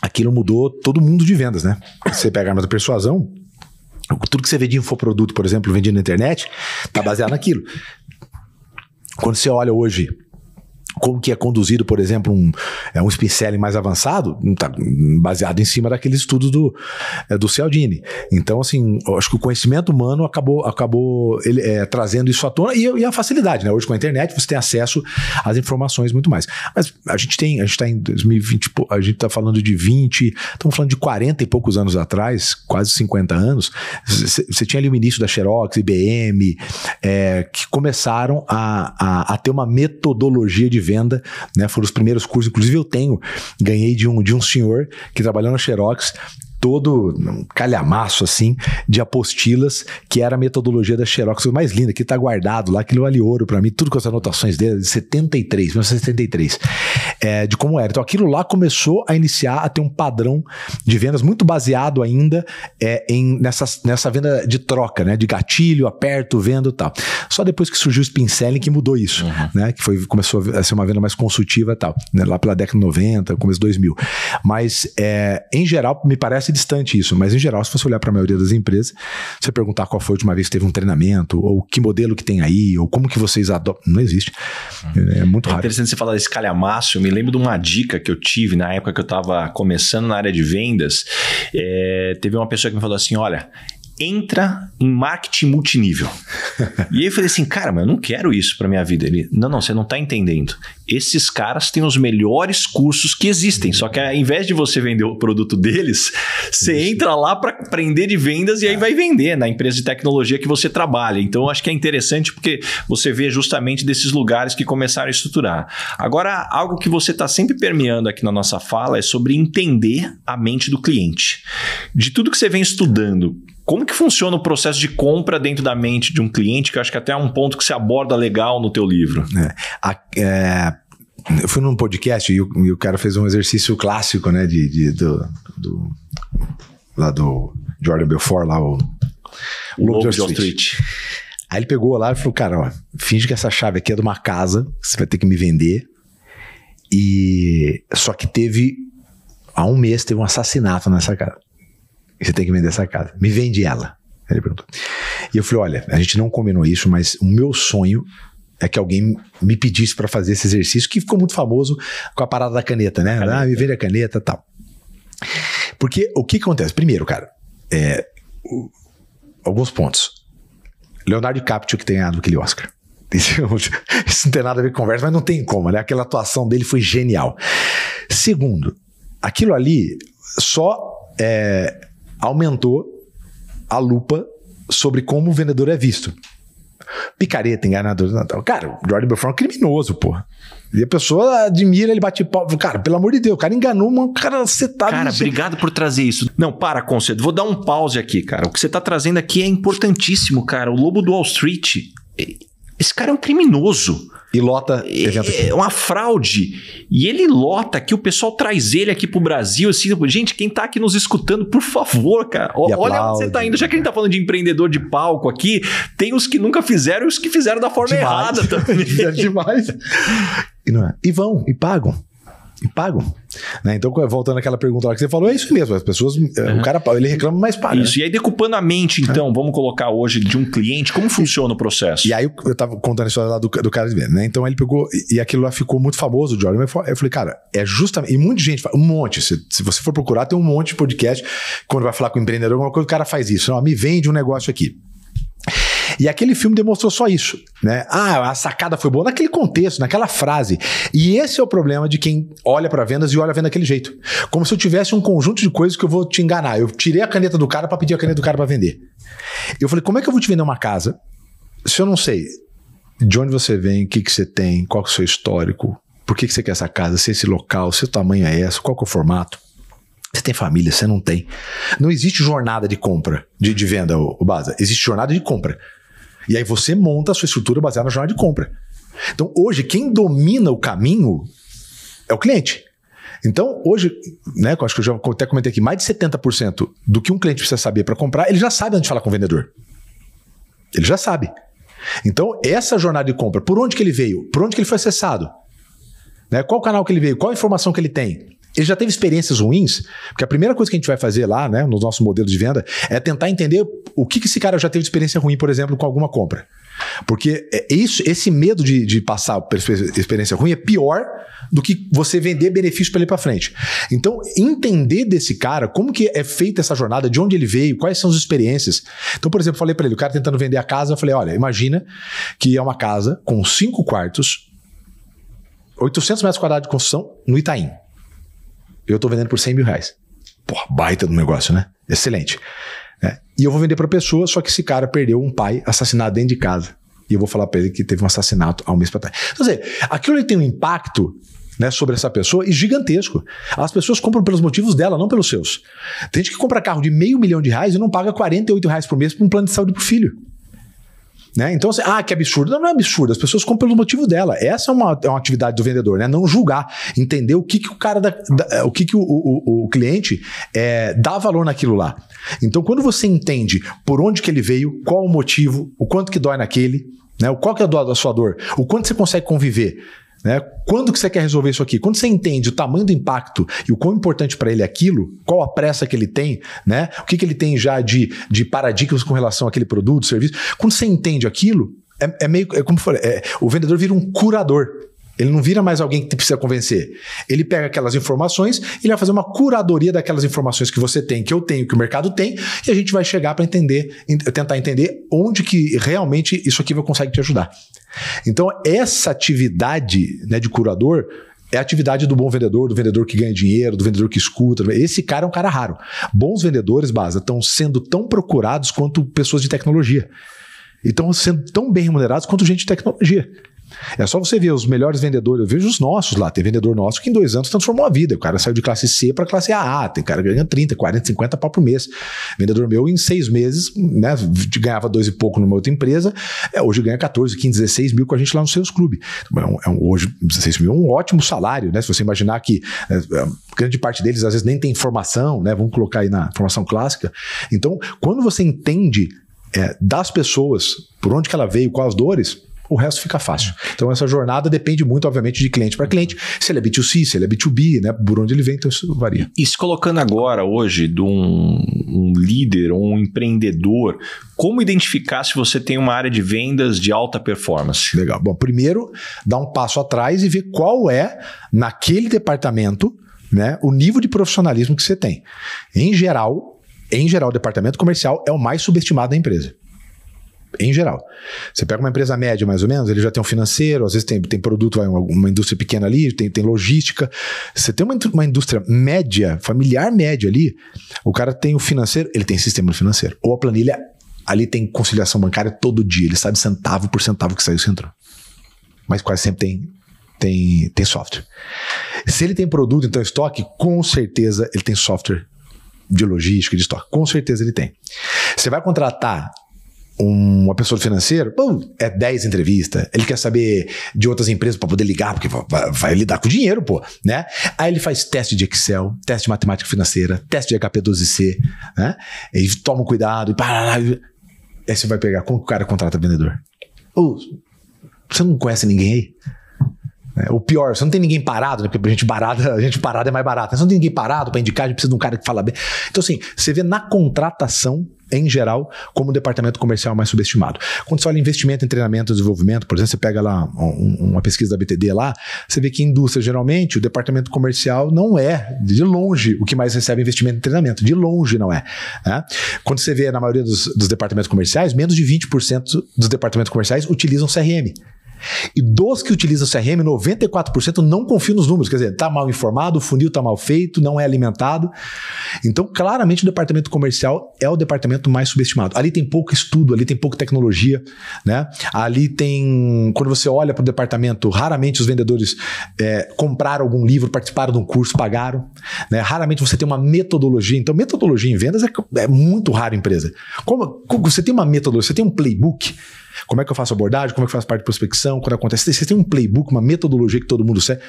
aquilo mudou todo mundo de vendas, né? Você pega Armas da Persuasão, tudo que você vê de infoproduto, por exemplo, vendido na internet, tá baseado naquilo. Quando você olha hoje como que é conduzido, por exemplo, um, é, um spincelling mais avançado, hum, tá hum, baseado em cima daquele estudo do, é, do Cialdini. Então, assim, acho que o conhecimento humano acabou, acabou ele, é, trazendo isso à tona e, e, a facilidade, né? Hoje com a internet você tem acesso às informações muito mais. Mas a gente tem, a gente está em 2020, a gente está falando de 20, estamos falando de 40 e poucos anos atrás, quase 50 anos, você tinha ali o início da Xerox, IBM, é, que começaram a, a, a ter uma metodologia de venda, né? Foram os primeiros cursos, inclusive eu tenho, ganhei de um, de um senhor que trabalhou na Xerox, todo um calhamaço assim de apostilas, que era a metodologia da Xerox, o mais linda, que está guardado lá, aquilo vale ouro para mim, tudo com as anotações dele, de 73, 1973, é, de como era. Então aquilo lá começou a iniciar a ter um padrão de vendas muito baseado ainda é, em nessa, nessa venda de troca, né, de gatilho, aperto, vendo e tal. Só depois que surgiu o spin selling que mudou isso, uhum. né, que foi, começou a ser uma venda mais consultiva e tal, né, lá pela década de 90, começo 2000. Mas, é, em geral, me parece parece distante isso, mas em geral, se você olhar para a maioria das empresas, você perguntar qual foi a última vez que teve um treinamento, ou que modelo que tem aí, ou como que vocês adotam, não existe. Uhum. É, é muito é interessante você falar desse calhamaço. Eu me lembro de uma dica que eu tive na época que eu estava começando na área de vendas. É, teve uma pessoa que me falou assim: olha, entra em marketing multinível. [laughs] e aí eu falei assim, cara, mas eu não quero isso para minha vida. Ele, não, não, você não tá entendendo. Esses caras têm os melhores cursos que existem, só que ao invés de você vender o produto deles, você isso. entra lá para aprender de vendas e aí é. vai vender na empresa de tecnologia que você trabalha. Então eu acho que é interessante porque você vê justamente desses lugares que começaram a estruturar. Agora, algo que você está sempre permeando aqui na nossa fala é sobre entender a mente do cliente. De tudo que você vem estudando, como que funciona o processo de compra dentro da mente de um cliente, que eu acho que até é um ponto que se aborda legal no teu livro? É, a, é, eu fui num podcast e o, e o, cara fez um exercício clássico, né, de, de do, do, lá do Jordan Belfort, lá o, o Lobo de Street. Street. Aí ele pegou lá e falou, cara, ó, finge que essa chave aqui é de uma casa, você vai ter que me vender. E só que teve há um mês teve um assassinato nessa casa você tem que vender essa casa. Me vende ela. Ele perguntou. E eu falei: olha, a gente não combinou isso, mas o meu sonho é que alguém me pedisse para fazer esse exercício, que ficou muito famoso com a parada da caneta, né? Caneta. Ah, me vende a caneta tal. Porque o que acontece? Primeiro, cara, é, alguns pontos. Leonardo DiCaprio que tem ganhado aquele Oscar. [laughs] isso não tem nada a ver com conversa, mas não tem como, né? Aquela atuação dele foi genial. Segundo, aquilo ali só é, aumentou a lupa sobre como o vendedor é visto. Picareta, enganador do Natal. Cara, o Jordan Belfort é um criminoso, porra. E a pessoa admira, ele bate pau. Cara, pelo amor de Deus, o cara enganou um cara setado. Cara, obrigado por trazer isso. Não, para, Concedo. Vou dar um pause aqui, cara. O que você tá trazendo aqui é importantíssimo, cara. O Lobo do Wall Street. Esse cara é um criminoso. E lota evento. É uma fraude. E ele lota que o pessoal traz ele aqui pro Brasil, assim, tipo, gente, quem tá aqui nos escutando, por favor, cara, e olha aplaude. onde você tá indo. Já que a né, gente tá falando de empreendedor de palco aqui, tem os que nunca fizeram e os que fizeram da forma demais. errada também. é [laughs] demais. E, não é. e vão, e pagam. E pagam. Né? Então, voltando àquela pergunta lá que você falou, é isso mesmo. As pessoas, uhum. o cara ele reclama, mais para Isso. Né? E aí, decupando a mente, então, é. vamos colocar hoje de um cliente, como funciona o processo? E aí, eu tava contando a história lá do, do cara de venda, né? Então, ele pegou, e aquilo lá ficou muito famoso, Jordan. Eu falei, cara, é justamente. E muita gente, um monte. Se, se você for procurar, tem um monte de podcast. Quando vai falar com um empreendedor, alguma coisa, o cara faz isso. Não, me vende um negócio aqui. E aquele filme demonstrou só isso, né? Ah, a sacada foi boa naquele contexto, naquela frase. E esse é o problema de quem olha para vendas e olha a venda daquele jeito. Como se eu tivesse um conjunto de coisas que eu vou te enganar. Eu tirei a caneta do cara para pedir a caneta do cara para vender. Eu falei, como é que eu vou te vender uma casa se eu não sei de onde você vem, o que, que você tem, qual é o seu histórico, por que, que você quer essa casa, se esse local, seu tamanho é esse, qual é o formato. Você tem família, você não tem. Não existe jornada de compra, de, de venda, o, o Baza. Existe jornada de compra. E aí você monta a sua estrutura baseada na jornada de compra. Então, hoje, quem domina o caminho é o cliente. Então, hoje, né, acho que eu já até comentei aqui, mais de 70% do que um cliente precisa saber para comprar, ele já sabe antes de falar com o vendedor. Ele já sabe. Então, essa jornada de compra, por onde que ele veio? Por onde que ele foi acessado? Né, qual canal que ele veio? Qual informação que ele tem? Ele já teve experiências ruins, porque a primeira coisa que a gente vai fazer lá, né, no nosso modelo de venda, é tentar entender o que, que esse cara já teve de experiência ruim, por exemplo, com alguma compra. Porque é, isso, esse medo de, de passar por experiência ruim é pior do que você vender benefício para ele para frente. Então, entender desse cara, como que é feita essa jornada, de onde ele veio, quais são as experiências. Então, por exemplo, falei para ele, o cara tentando vender a casa, eu falei, olha, imagina que é uma casa com cinco quartos, 800 metros quadrados de construção no Itaim eu estou vendendo por 100 mil reais. Pô, baita do negócio, né? Excelente. É. E eu vou vender para pessoa, só que esse cara perdeu um pai assassinado dentro de casa. E eu vou falar para ele que teve um assassinato há um mês para trás. Então, quer dizer, aquilo tem um impacto né, sobre essa pessoa e gigantesco. As pessoas compram pelos motivos dela, não pelos seus. Tem gente que compra carro de meio milhão de reais e não paga 48 reais por mês para um plano de saúde para o filho. Né? Então, assim, ah, que absurdo. Não, não é absurdo. As pessoas compram pelo motivo dela. Essa é uma, é uma atividade do vendedor, né? Não julgar, entender o que, que o cara, da, da, eh, o que, que o, o, o cliente é, dá valor naquilo lá. Então, quando você entende por onde que ele veio, qual o motivo, o quanto que dói naquele, né? O qual que é a, do, a sua dor, o quanto você consegue conviver né? Quando que você quer resolver isso aqui? Quando você entende o tamanho do impacto e o quão importante para ele é aquilo, qual a pressa que ele tem, né? o que, que ele tem já de, de paradigmas com relação àquele produto, serviço, quando você entende aquilo, é, é meio, é como eu falei, é, o vendedor vira um curador. Ele não vira mais alguém que te precisa convencer. Ele pega aquelas informações, ele vai fazer uma curadoria daquelas informações que você tem, que eu tenho, que o mercado tem, e a gente vai chegar para entender, tentar entender onde que realmente isso aqui vai conseguir te ajudar. Então, essa atividade né, de curador é a atividade do bom vendedor, do vendedor que ganha dinheiro, do vendedor que escuta. Esse cara é um cara raro. Bons vendedores, Baza, estão sendo tão procurados quanto pessoas de tecnologia. E estão sendo tão bem remunerados quanto gente de tecnologia. É só você ver os melhores vendedores, eu vejo os nossos lá, tem vendedor nosso que em dois anos transformou a vida. O cara saiu de classe C para classe AA, tem cara ganhando 30, 40, 50 pau por mês. Vendedor meu, em seis meses, né, ganhava dois e pouco numa outra empresa, é, hoje ganha 14, 15, 16 mil com a gente lá no seus clube. Então, é um, é um, hoje, 16 mil é um ótimo salário, né? Se você imaginar que né, é, grande parte deles às vezes nem tem formação, né? Vamos colocar aí na formação clássica. Então, quando você entende é, das pessoas, por onde que ela veio, quais as dores, o resto fica fácil. Então, essa jornada depende muito, obviamente, de cliente para cliente, se ele é B2C, se ele é B2B, né? Por onde ele vem, então isso varia. E, se colocando agora, hoje, de um, um líder ou um empreendedor, como identificar se você tem uma área de vendas de alta performance? Legal. Bom, primeiro, dar um passo atrás e ver qual é, naquele departamento, né, o nível de profissionalismo que você tem. Em geral, em geral, o departamento comercial é o mais subestimado da empresa em geral. Você pega uma empresa média, mais ou menos, ele já tem um financeiro, às vezes tem, tem produto, vai, uma, uma indústria pequena ali, tem, tem logística. Você tem uma, uma indústria média, familiar média ali, o cara tem o financeiro, ele tem sistema financeiro. Ou a planilha, ali tem conciliação bancária todo dia, ele sabe centavo por centavo que saiu e entrou. Mas quase sempre tem, tem, tem software. Se ele tem produto, então estoque, com certeza ele tem software de logística, de estoque. Com certeza ele tem. Você vai contratar uma pessoa financeira bom, é 10 entrevistas. Ele quer saber de outras empresas para poder ligar, porque vai, vai, lidar com dinheiro, pô, né? Aí ele faz teste de Excel, teste de matemática financeira, teste de HP12C, né? E toma cuidado e parará. Aí você vai pegar como que o cara contrata vendedor. Ou, você não conhece ninguém aí? É, o pior, você não tem ninguém parado, né? Porque a gente parada, a gente parada é mais barata. Você não tem ninguém parado para indicar, a gente precisa de um cara que fala bem. Então, assim, você vê na contratação, em geral, como o departamento comercial é mais subestimado. Quando você olha investimento em treinamento e desenvolvimento, por exemplo, você pega lá um, uma pesquisa da BTD lá, você vê que indústria, geralmente, o departamento comercial não é, de longe, o que mais recebe investimento em treinamento. De longe não é. Né? Quando você vê na maioria dos, dos departamentos comerciais, menos de 20% dos departamentos comerciais utilizam CRM. E dos que utilizam CRM, 94% não confiam nos números. Quer dizer, está mal informado, o funil está mal feito, não é alimentado. Então, claramente, o departamento comercial é o departamento mais subestimado. Ali tem pouco estudo, ali tem pouca tecnologia. Né? Ali tem. Quando você olha para o departamento, raramente os vendedores é, compraram algum livro, participaram de um curso, pagaram. Né? Raramente você tem uma metodologia. Então, metodologia em vendas é, é muito raro empresa. Como, como você tem uma metodologia, você tem um playbook. Como é que eu faço abordagem? Como é que eu faço parte de prospecção? Quando acontece? Vocês têm um playbook, uma metodologia que todo mundo segue.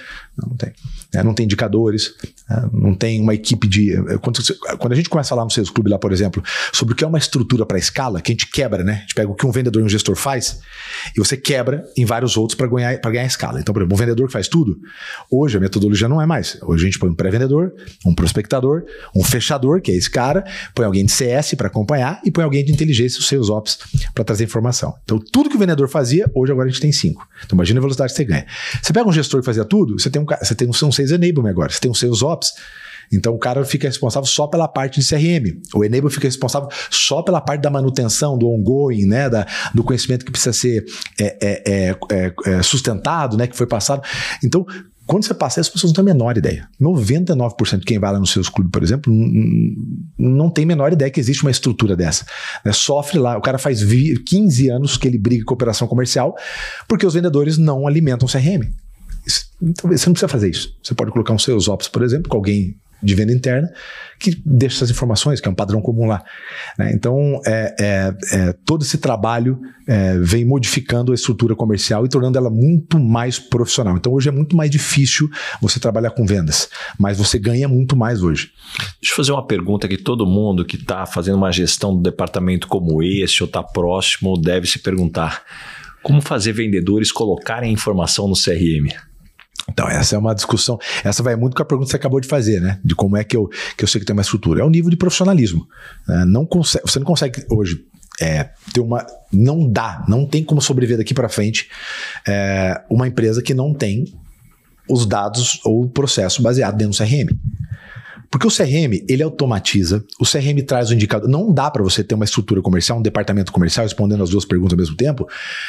Não tem. É, não tem indicadores, é, não tem uma equipe de. É, quando, quando, a gente começa a falar no Sales Club lá, por exemplo, sobre o que é uma estrutura para escala, que a gente quebra, né? A gente pega o que um vendedor e um gestor faz e você quebra em vários outros para ganhar, para ganhar escala. Então, por exemplo, um vendedor que faz tudo, hoje a metodologia não é mais. Hoje a gente põe um pré-vendedor, um prospectador, um fechador, que é esse cara, põe alguém de CS para acompanhar e põe alguém de inteligência, os seus ops, para trazer informação. Então, tudo que o vendedor fazia, hoje agora a gente tem cinco. Então, imagina a velocidade que você ganha. Você pega um gestor que fazia tudo, você tem um você tem um, um sales enablement agora, você tem um sales ops. Então o cara fica responsável só pela parte de CRM. O enable fica responsável só pela parte da manutenção, do ongoing, né? Da, do conhecimento que precisa ser é, é, é, é, é sustentado, né? Que foi passado. Então, quando você passa, as pessoas não têm a menor ideia. 99% de quem vai lá nos seus clubes, por exemplo, não tem a menor ideia que existe uma estrutura dessa. Né? Sofre lá, o cara faz 15 anos que ele briga com a operação comercial, porque os vendedores não alimentam o CRM. Então, você não precisa fazer isso. Você pode colocar um seus ops, por exemplo, com alguém de venda interna, que deixa essas informações, que é um padrão comum lá. Né? Então, é, é, é, todo esse trabalho é, vem modificando a estrutura comercial e tornando ela muito mais profissional. Então, hoje é muito mais difícil você trabalhar com vendas, mas você ganha muito mais hoje. Deixa eu fazer uma pergunta que todo mundo que está fazendo uma gestão do departamento como esse ou está próximo deve se perguntar. Como fazer vendedores colocarem informação no CRM? Então, essa é uma discussão. Essa vai muito com a pergunta que você acabou de fazer, né? De como é que eu, que eu sei que tem uma estrutura? É o nível de profissionalismo. Né? Não consegue, você não consegue hoje é, ter uma. Não dá, não tem como sobreviver daqui para frente é, uma empresa que não tem os dados ou o processo baseado dentro do CRM. Porque o CRM, ele automatiza, o CRM traz o indicador. Não dá para você ter uma estrutura comercial, um departamento comercial respondendo as duas perguntas ao mesmo tempo,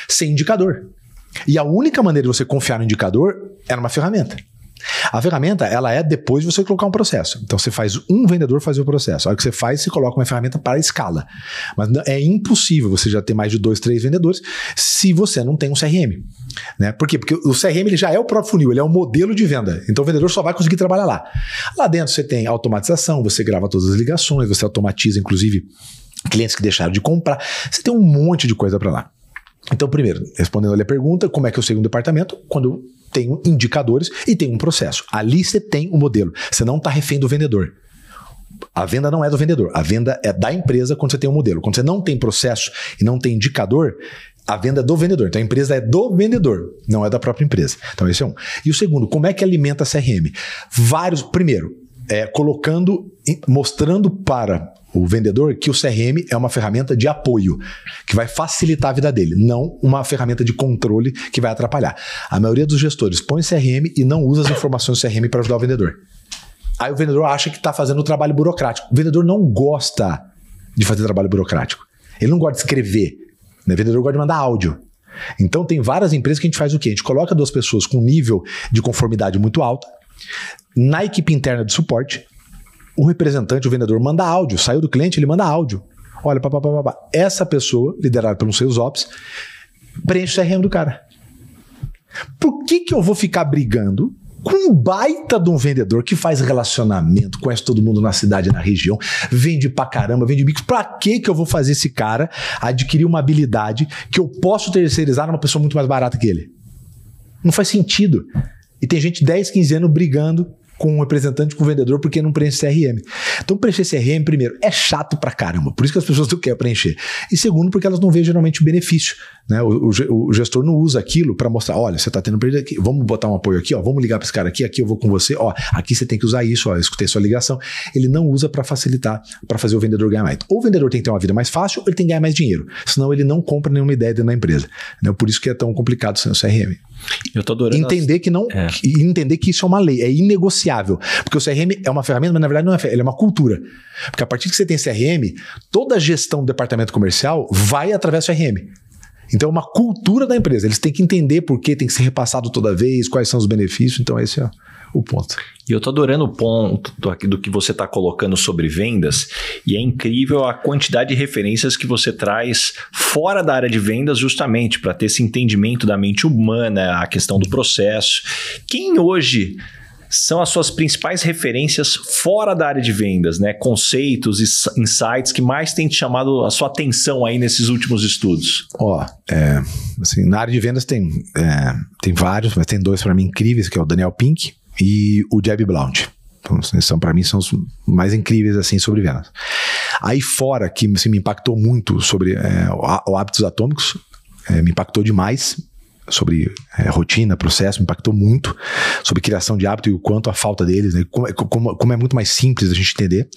sem indicador. E a única maneira de você confiar no indicador é numa ferramenta. A ferramenta, ela é depois de você colocar um processo. Então você faz um vendedor fazer o processo. A hora que você faz, você coloca uma ferramenta para escala. Mas é impossível você já ter mais de dois, três vendedores se você não tem um CRM. Né? Por quê? Porque o CRM ele já é o próprio funil, ele é o modelo de venda. Então o vendedor só vai conseguir trabalhar lá. Lá dentro você tem automatização, você grava todas as ligações, você automatiza, inclusive, clientes que deixaram de comprar. Você tem um monte de coisa para lá. Então, primeiro, respondendo ali a pergunta, como é que eu sei um departamento? Quando eu tenho indicadores e tenho um processo. Ali você tem o um modelo. Você não está refém do vendedor. A venda não é do vendedor, a venda é da empresa quando você tem um modelo. Quando você não tem processo e não tem indicador, a venda é do vendedor. Então a empresa é do vendedor, não é da própria empresa. Então esse é um. E o segundo, como é que alimenta a CRM? Vários. Primeiro, é, colocando, mostrando para o vendedor que o CRM é uma ferramenta de apoio, que vai facilitar a vida dele, não uma ferramenta de controle que vai atrapalhar. A maioria dos gestores põe CRM e não usa as informações do CRM para ajudar o vendedor. Aí o vendedor acha que está fazendo o um trabalho burocrático. O vendedor não gosta de fazer trabalho burocrático. Ele não gosta de escrever. Né? O vendedor gosta de mandar áudio. Então tem várias empresas que a gente faz o quê? A gente coloca duas pessoas com nível de conformidade muito alto na equipe interna de suporte o representante, o vendedor, manda áudio, saiu do cliente, ele manda áudio. Olha, pá, pá, pá, pá. essa pessoa, liderada pelo seus ops, preenche o CRM do cara. Por que, que eu vou ficar brigando com um baita de um vendedor que faz relacionamento, conhece todo mundo na cidade, na região, vende pra caramba, vende bico? Pra que que eu vou fazer esse cara adquirir uma habilidade que eu posso terceirizar numa pessoa muito mais barata que ele? Não faz sentido. E tem gente 10, 15 anos brigando com um representante, com um vendedor, porque não preenche CRM. Então, preencher CRM, primeiro, é chato pra caramba, por isso que as pessoas não querem preencher. E segundo, porque elas não veem geralmente o benefício. Né? O, o, o gestor não usa aquilo para mostrar: olha, você está tendo perda aqui, vamos botar um apoio aqui, ó, vamos ligar para esse cara aqui, aqui eu vou com você, ó, aqui você tem que usar isso, ó, eu escutei sua ligação. Ele não usa para facilitar, para fazer o vendedor ganhar mais. Ou o vendedor tem que ter uma vida mais fácil, ou ele tem que ganhar mais dinheiro, senão ele não compra nenhuma ideia dentro da empresa. Né? Por isso que é tão complicado sem o CRM. Eu tô adorando. Entender as... que não. É. Que, entender que isso é uma lei, é inegociável. Porque o CRM é uma ferramenta, mas na verdade não é ele é uma cultura. Porque a partir que você tem CRM, toda a gestão do departamento comercial vai através do CRM. Então é uma cultura da empresa. Eles têm que entender por que tem que ser repassado toda vez, quais são os benefícios. Então é isso. aí o ponto. E eu tô adorando o ponto do, do que você está colocando sobre vendas, e é incrível a quantidade de referências que você traz fora da área de vendas, justamente para ter esse entendimento da mente humana, a questão do processo. Quem hoje são as suas principais referências fora da área de vendas, né? Conceitos e insights que mais têm te chamado a sua atenção aí nesses últimos estudos? Ó, oh, é, assim, na área de vendas tem, é, tem vários, mas tem dois para mim incríveis, que é o Daniel Pink, e o Jeb Blount. Então, são para mim são os mais incríveis assim sobre vendas. Aí fora que assim, me impactou muito sobre é, o hábitos atômicos, é, me impactou demais sobre é, rotina, processo, me impactou muito sobre criação de hábito e o quanto a falta deles, né? como, é, como, como, é muito mais simples a gente entender.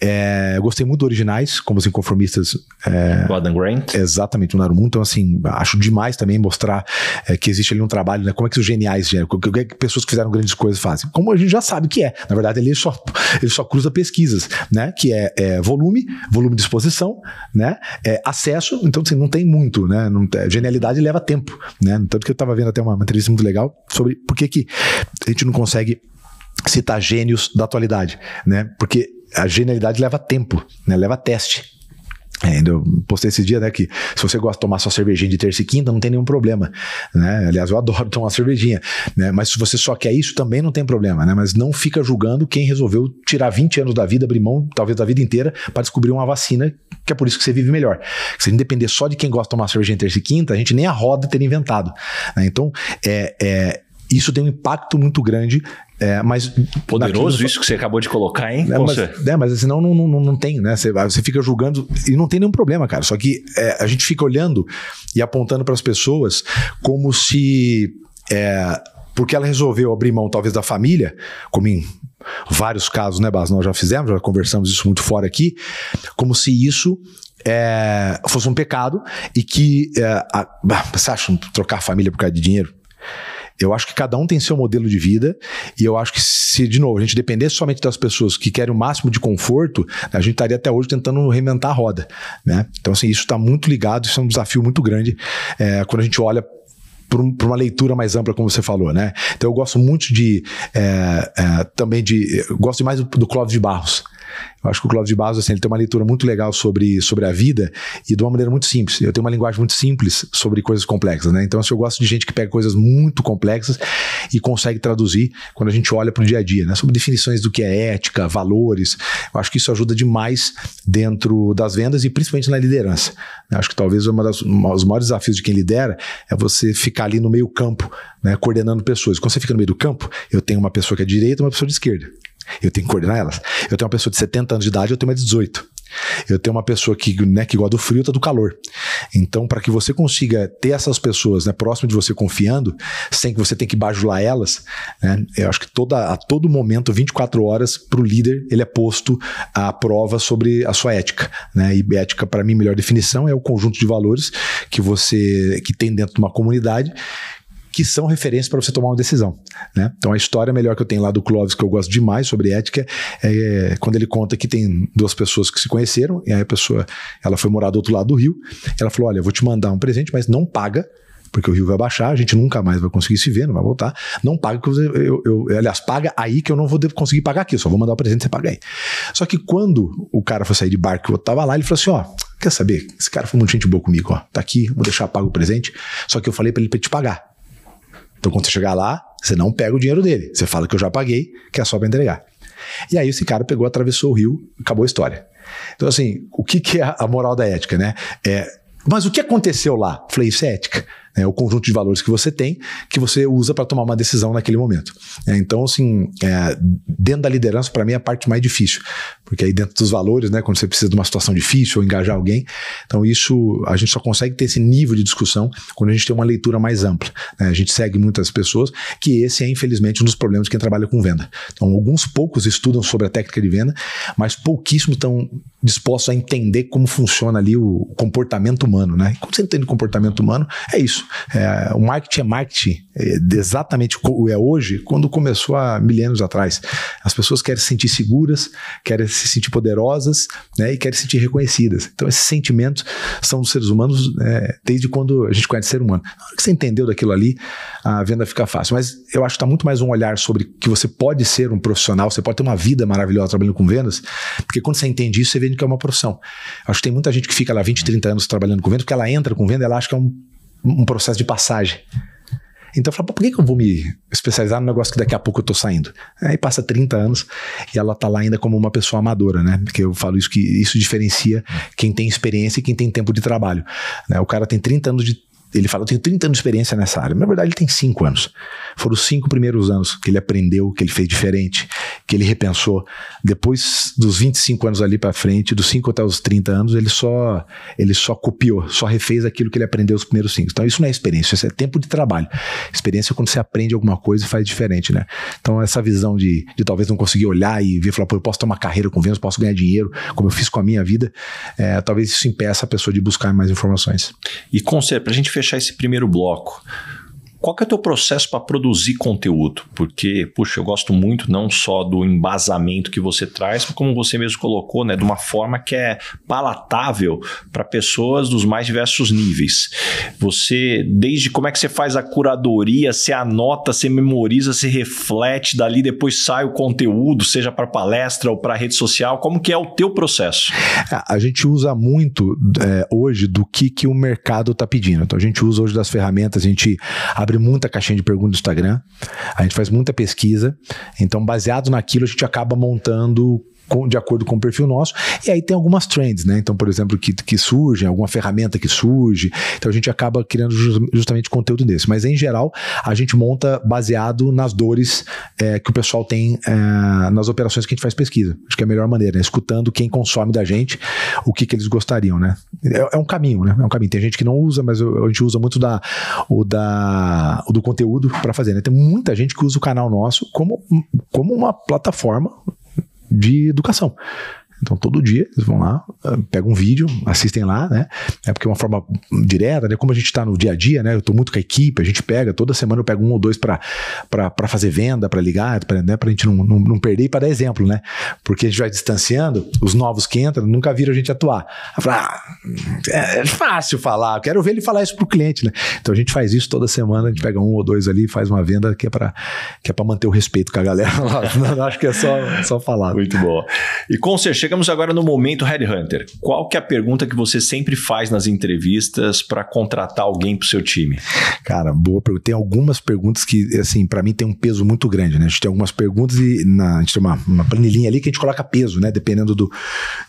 É, eu gostei muito dos Originais, como os inconformistas. É, Grant. Exatamente, o Narumu. Então, assim, acho demais também mostrar é, que existe ali um trabalho, né? Como é que os geniais geram, o que, é que pessoas que fizeram grandes coisas fazem. Como a gente já sabe que é. Na verdade, ele só, ele só cruza pesquisas, né? Que é, é volume, volume de exposição, né? É, acesso, então assim, não tem muito, né? Não, genialidade leva tempo, né? Tanto que eu estava vendo até uma, uma entrevista muito legal sobre por que, que a gente não consegue citar gênios da atualidade, né? Porque a genialidade leva tempo, né? Leva teste. Ainda é, eu postei esse dia, né, que se você gosta de tomar sua cervejinha de terça e quinta, não tem nenhum problema, né? Aliás, eu adoro [laughs] tomar cervejinha, né? Mas se você só quer isso, também não tem problema, né? Mas não fica julgando quem resolveu tirar 20 anos da vida, abrir mão, talvez da vida inteira, para descobrir uma vacina, que é por isso que você vive melhor. Se a gente depender só de quem gosta de tomar cervejinha de terça e quinta, a gente nem a roda teria inventado, né? Então, é, é isso tem um impacto muito grande é, mas Poderoso isso que você acabou de colocar, hein? É, mas, é, mas senão não, não, não tem, né? Você, você fica julgando e não tem nenhum problema, cara. Só que é, a gente fica olhando e apontando para as pessoas como se. É, porque ela resolveu abrir mão, talvez, da família, como em vários casos, né, Bas? Nós já fizemos, já conversamos isso muito fora aqui, como se isso é, fosse um pecado e que. É, a, você acha trocar a família por causa de dinheiro? Eu acho que cada um tem seu modelo de vida e eu acho que se, de novo, a gente dependesse somente das pessoas que querem o máximo de conforto, a gente estaria até hoje tentando reinventar a roda, né? Então, assim, isso está muito ligado, isso é um desafio muito grande é, quando a gente olha para uma leitura mais ampla, como você falou, né? Então eu gosto muito de é, é, também de gosto mais do, do Clóvis de Barros. Eu acho que o Cláudio de Basso, assim, ele tem uma leitura muito legal sobre, sobre a vida e de uma maneira muito simples. Eu tenho uma linguagem muito simples sobre coisas complexas, né? Então, assim, eu gosto de gente que pega coisas muito complexas e consegue traduzir quando a gente olha para o dia a dia, né? Sobre definições do que é ética, valores. Eu acho que isso ajuda demais dentro das vendas e principalmente na liderança. Eu né? acho que talvez uma das, maiores desafios de quem lidera é você ficar ali no meio campo, né? Coordenando pessoas. Quando você fica no meio do campo, eu tenho uma pessoa que é de direita e uma pessoa de esquerda eu tenho que coordenar elas. Eu tenho uma pessoa de 70 anos de idade, eu tenho uma de 18. Eu tenho uma pessoa que, né, que gosta do frio, outra tá do calor. Então, para que você consiga ter essas pessoas né, próximo de você confiando, sem que você tenha que bajular elas, né, eu acho que toda, a todo momento, 24 horas, para o líder, ele é posto à prova sobre a sua ética. Né? E ética, para mim, melhor definição é o conjunto de valores que você que tem dentro de uma comunidade que são referências para você tomar uma decisão. Né? Então, a história melhor que eu tenho lá do Clóvis, que eu gosto demais sobre ética, é quando ele conta que tem duas pessoas que se conheceram, e aí a pessoa ela foi morar do outro lado do rio, ela falou: Olha, eu vou te mandar um presente, mas não paga, porque o rio vai baixar, a gente nunca mais vai conseguir se ver, não vai voltar. Não paga, eu, eu, eu, aliás, paga aí que eu não vou conseguir pagar aqui, só vou mandar o presente você paga aí. Só que quando o cara foi sair de barco, outro tava lá, ele falou assim: ó, quer saber? Esse cara foi muito gente boa comigo, ó, tá aqui, vou deixar pago o presente. Só que eu falei para ele pra te pagar. Então, quando você chegar lá, você não pega o dinheiro dele. Você fala que eu já paguei, que é só para entregar. E aí esse cara pegou, atravessou o rio, acabou a história. Então, assim, o que, que é a moral da ética, né? É, mas o que aconteceu lá? Falei, isso é ética é, o conjunto de valores que você tem, que você usa para tomar uma decisão naquele momento. É, então, assim, é, dentro da liderança, para mim, é a parte mais difícil, porque aí dentro dos valores, né, quando você precisa de uma situação difícil ou engajar alguém, então isso a gente só consegue ter esse nível de discussão quando a gente tem uma leitura mais ampla. Né? A gente segue muitas pessoas, que esse é, infelizmente, um dos problemas de quem trabalha com venda. Então, alguns poucos estudam sobre a técnica de venda, mas pouquíssimos estão dispostos a entender como funciona ali o comportamento humano, né? E quando você entende o comportamento humano, é isso. É, o marketing é marketing é exatamente como é hoje, quando começou há milênios atrás. As pessoas querem se sentir seguras, querem se sentir poderosas né, e querem se sentir reconhecidas. Então, esses sentimentos são dos seres humanos é, desde quando a gente conhece ser humano. Na hora que você entendeu daquilo ali, a venda fica fácil. Mas eu acho que está muito mais um olhar sobre que você pode ser um profissional, você pode ter uma vida maravilhosa trabalhando com vendas, porque quando você entende isso, você vê que é uma profissão. Acho que tem muita gente que fica lá 20, 30 anos trabalhando com venda, porque ela entra com venda, ela acha que é um um processo de passagem. Então eu falo, por que, que eu vou me especializar no negócio que daqui a pouco eu tô saindo? Aí passa 30 anos e ela tá lá ainda como uma pessoa amadora, né? Porque eu falo isso que isso diferencia quem tem experiência e quem tem tempo de trabalho. Né? O cara tem 30 anos de ele fala, eu tenho 30 anos de experiência nessa área. Na verdade, ele tem 5 anos. Foram os 5 primeiros anos que ele aprendeu, que ele fez diferente, que ele repensou. Depois dos 25 anos ali para frente, dos 5 até os 30 anos, ele só ele só copiou, só refez aquilo que ele aprendeu os primeiros 5. Então, isso não é experiência, isso é tempo de trabalho. Experiência é quando você aprende alguma coisa e faz diferente, né? Então, essa visão de, de talvez não conseguir olhar e ver, falar, pô, eu posso ter uma carreira com vendas, posso ganhar dinheiro, como eu fiz com a minha vida, é, talvez isso impeça a pessoa de buscar mais informações. E conselho, certeza gente fechar esse primeiro bloco qual que é o teu processo para produzir conteúdo? Porque, puxa, eu gosto muito não só do embasamento que você traz, como você mesmo colocou, né, de uma forma que é palatável para pessoas dos mais diversos níveis. Você, desde como é que você faz a curadoria, você anota, você memoriza, você reflete, dali depois sai o conteúdo, seja para palestra ou para rede social, como que é o teu processo? É, a gente usa muito é, hoje do que, que o mercado está pedindo. Então, a gente usa hoje das ferramentas, a gente abre muita caixinha de perguntas no Instagram, a gente faz muita pesquisa. Então, baseado naquilo, a gente acaba montando com, de acordo com o perfil nosso. E aí tem algumas trends, né? Então, por exemplo, que, que surgem, alguma ferramenta que surge. Então a gente acaba criando justamente conteúdo desse. Mas em geral, a gente monta baseado nas dores é, que o pessoal tem é, nas operações que a gente faz pesquisa. Acho que é a melhor maneira, né? escutando quem consome da gente, o que, que eles gostariam, né? É, é, um caminho, né? É um caminho. Tem gente que não usa, mas a gente usa muito da, o, da, o do conteúdo para fazer, né? Tem muita gente que usa o canal nosso como, como uma plataforma de educação. Então, todo dia eles vão lá, ah, pegam um vídeo, assistem lá, né? É porque é uma forma direta, né? Como a gente está no dia a dia, né? Eu estou muito com a equipe, a gente pega, toda semana eu pego um ou dois para fazer venda, para ligar, para né? a gente não, não, não perder e para dar exemplo, né? Porque a gente vai distanciando, os novos que entram nunca viram a gente atuar. Ah, é, é fácil falar, quero ver ele falar isso para o cliente, né? Então, a gente faz isso toda semana, a gente pega um ou dois ali, faz uma venda que é para que é manter o respeito com a galera [laughs] lá. Acho que é só, só falar. Muito bom. E com certeza, Chegamos agora no momento Headhunter. Qual que é a pergunta que você sempre faz nas entrevistas para contratar alguém para o seu time? Cara, boa pergunta. Tem algumas perguntas que, assim, para mim tem um peso muito grande, né? A gente tem algumas perguntas e na, a gente tem uma, uma planilhinha ali que a gente coloca peso, né? Dependendo do,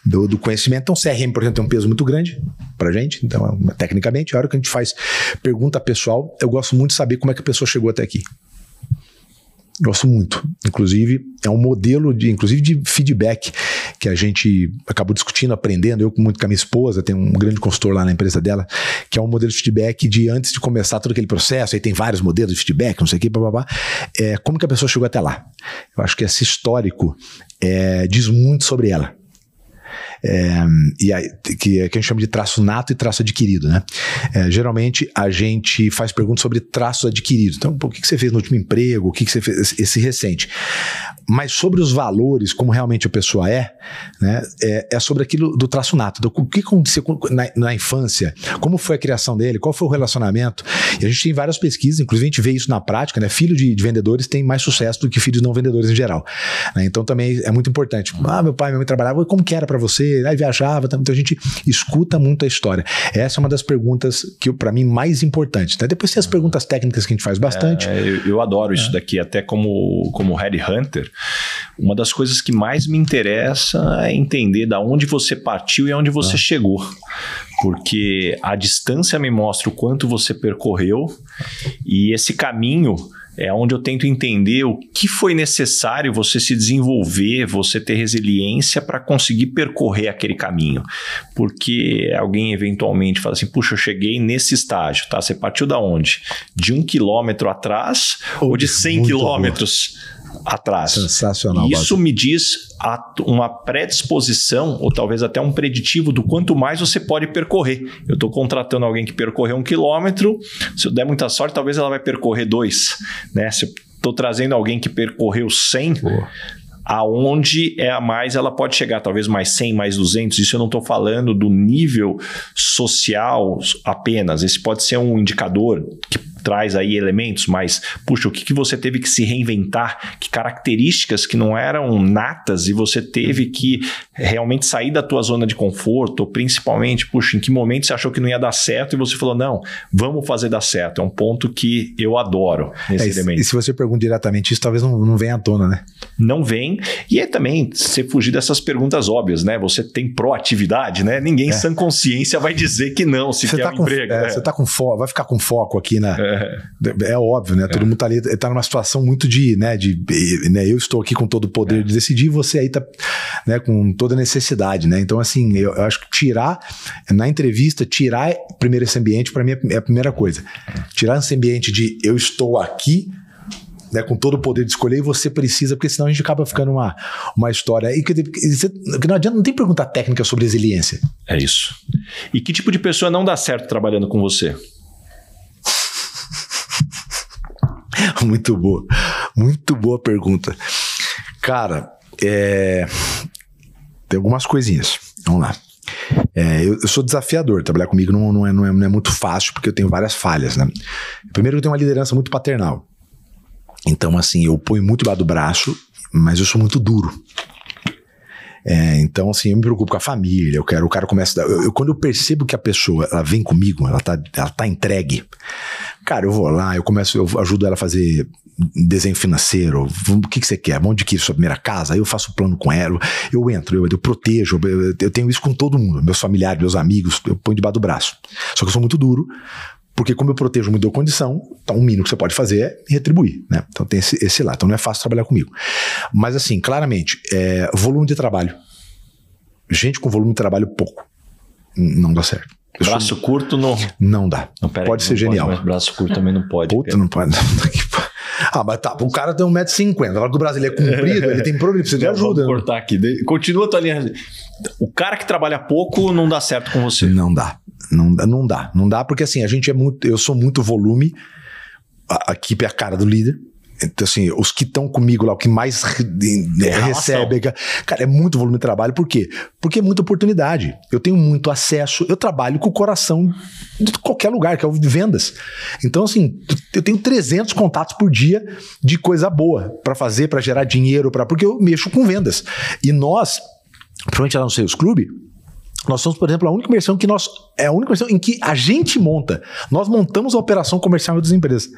do, do conhecimento. Então, CRM, por exemplo, tem um peso muito grande para gente. Então, é tecnicamente, é a hora que a gente faz pergunta pessoal, eu gosto muito de saber como é que a pessoa chegou até aqui. Gosto muito. Inclusive, é um modelo de, inclusive, de feedback que a gente acabou discutindo, aprendendo. Eu, muito com a minha esposa, tem um grande consultor lá na empresa dela, que é um modelo de feedback de antes de começar todo aquele processo. Aí tem vários modelos de feedback, não sei o que, babá. É, como que a pessoa chegou até lá? Eu acho que esse histórico é, diz muito sobre ela. É, e aí, que é, que a gente chama de traço nato e traço adquirido, né? É, geralmente a gente faz perguntas sobre traços adquiridos. Então, pô, o que, que você fez no último emprego? O que, que você fez esse recente? Mas sobre os valores, como realmente a pessoa é, né? É, é sobre aquilo do traço nato. Do, então, o que aconteceu na, na infância? Como foi a criação dele? Qual foi o relacionamento? E a gente tem várias pesquisas, inclusive a gente vê isso na prática, né? Filho de, de vendedores tem mais sucesso do que filhos não vendedores em geral. Né? Então também é muito importante. Ah, meu pai, minha mãe trabalhava, como que era para você? fazer, né, aí viajava, tá? então a gente escuta muito a história. Essa é uma das perguntas que para mim mais importante. Né? Depois tem as perguntas técnicas que a gente faz bastante. É, eu, eu, adoro isso é. daqui, até como como Red Hunter, uma das coisas que mais me interessa é entender da onde você partiu e aonde você ah. chegou porque a distância me mostra o quanto você percorreu e esse caminho é onde eu tento entender o que foi necessário você se desenvolver, você ter resiliência para conseguir percorrer aquele caminho. Porque alguém eventualmente fala assim: puxa, eu cheguei nesse estágio, tá? Você partiu da onde? De um quilômetro atrás oh, ou de 100 quilômetros? Boa atrás. Sensacional. isso me diz uma predisposição, ou talvez até um preditivo, do quanto mais você pode percorrer. Eu estou contratando alguém que percorreu um quilômetro, se eu der muita sorte, talvez ela vai percorrer dois. Né? Se eu estou trazendo alguém que percorreu 100, Boa aonde é a mais ela pode chegar, talvez mais 100, mais 200. Isso eu não estou falando do nível social apenas. Esse pode ser um indicador que traz aí elementos, mas, puxa, o que, que você teve que se reinventar? Que características que não eram natas e você teve que realmente sair da tua zona de conforto? principalmente, puxa, em que momento você achou que não ia dar certo e você falou, não, vamos fazer dar certo. É um ponto que eu adoro nesse é, elemento. E se você pergunta diretamente isso, talvez não, não venha à tona, né? Não vem. E é também você fugir dessas perguntas óbvias, né? Você tem proatividade, né? Ninguém é. sã consciência vai dizer que não se você quer tá um com, emprego. É, né? Você tá com foco, vai ficar com foco aqui na, é é óbvio, né? Todo é. mundo tá ali, tá numa situação muito de, né, de, né, eu estou aqui com todo o poder é. de decidir, você aí tá, né, com toda a necessidade, né? Então, assim, eu, eu acho que tirar, na entrevista, tirar primeiro esse ambiente, para mim, é a primeira coisa. Tirar esse ambiente de eu estou aqui, né, com todo o poder de escolher, e você precisa, porque senão a gente acaba ficando uma, uma história. E que, que não adianta, não tem pergunta técnica sobre resiliência. É isso. E que tipo de pessoa não dá certo trabalhando com você? [laughs] muito boa. Muito boa pergunta. Cara, é... tem algumas coisinhas. Vamos lá. É, eu, eu, sou desafiador, trabalhar comigo não, não, é, não, é, não é muito fácil, porque eu tenho várias falhas, né? Primeiro, eu tenho uma liderança muito paternal. Então, assim, eu ponho muito lá do braço, mas eu sou muito duro. É, então, assim, eu me preocupo com a família, eu quero, o cara começa. Eu, eu, quando eu percebo que a pessoa ela vem comigo, ela tá, ela tá entregue, Cara, eu vou lá, eu começo, eu ajudo ela a fazer desenho financeiro. O que, que você quer? Vamos adquirir sua primeira casa? Eu faço plano com ela, eu entro, eu, eu protejo, eu, eu tenho isso com todo mundo, meus familiares, meus amigos, eu ponho debaixo do braço. Só que eu sou muito duro, porque como eu protejo, me dou condição, então o mínimo que você pode fazer é retribuir, né? Então tem esse, esse lá, então não é fácil trabalhar comigo. Mas assim, claramente, é, volume de trabalho. Gente com volume de trabalho pouco. Não dá certo. Eu braço sou... curto não. Não dá. Não, pode ser não genial. Pode, braço curto também não pode. Puta, não pode. [laughs] ah, mas tá, o cara tem 1,50m. Agora que o brasileiro é comprido, ele tem problema, precisa de ajuda. Vou né? cortar aqui. Continua tua linha. O cara que trabalha pouco não dá certo com você. Não dá. Não, não dá. Não dá porque assim, a gente é muito. Eu sou muito volume. A, a equipe é a cara do líder. Então, assim, os que estão comigo lá, o que mais é recebe. Cara, é muito volume de trabalho. Por quê? Porque é muita oportunidade. Eu tenho muito acesso. Eu trabalho com o coração de qualquer lugar, que é o de vendas. Então, assim, eu tenho 300 contatos por dia de coisa boa para fazer, para gerar dinheiro, para porque eu mexo com vendas. E nós, principalmente lá no Sales Club, nós somos, por exemplo, a única versão que nós. É a única versão em que a gente monta. Nós montamos a operação comercial das outras empresas.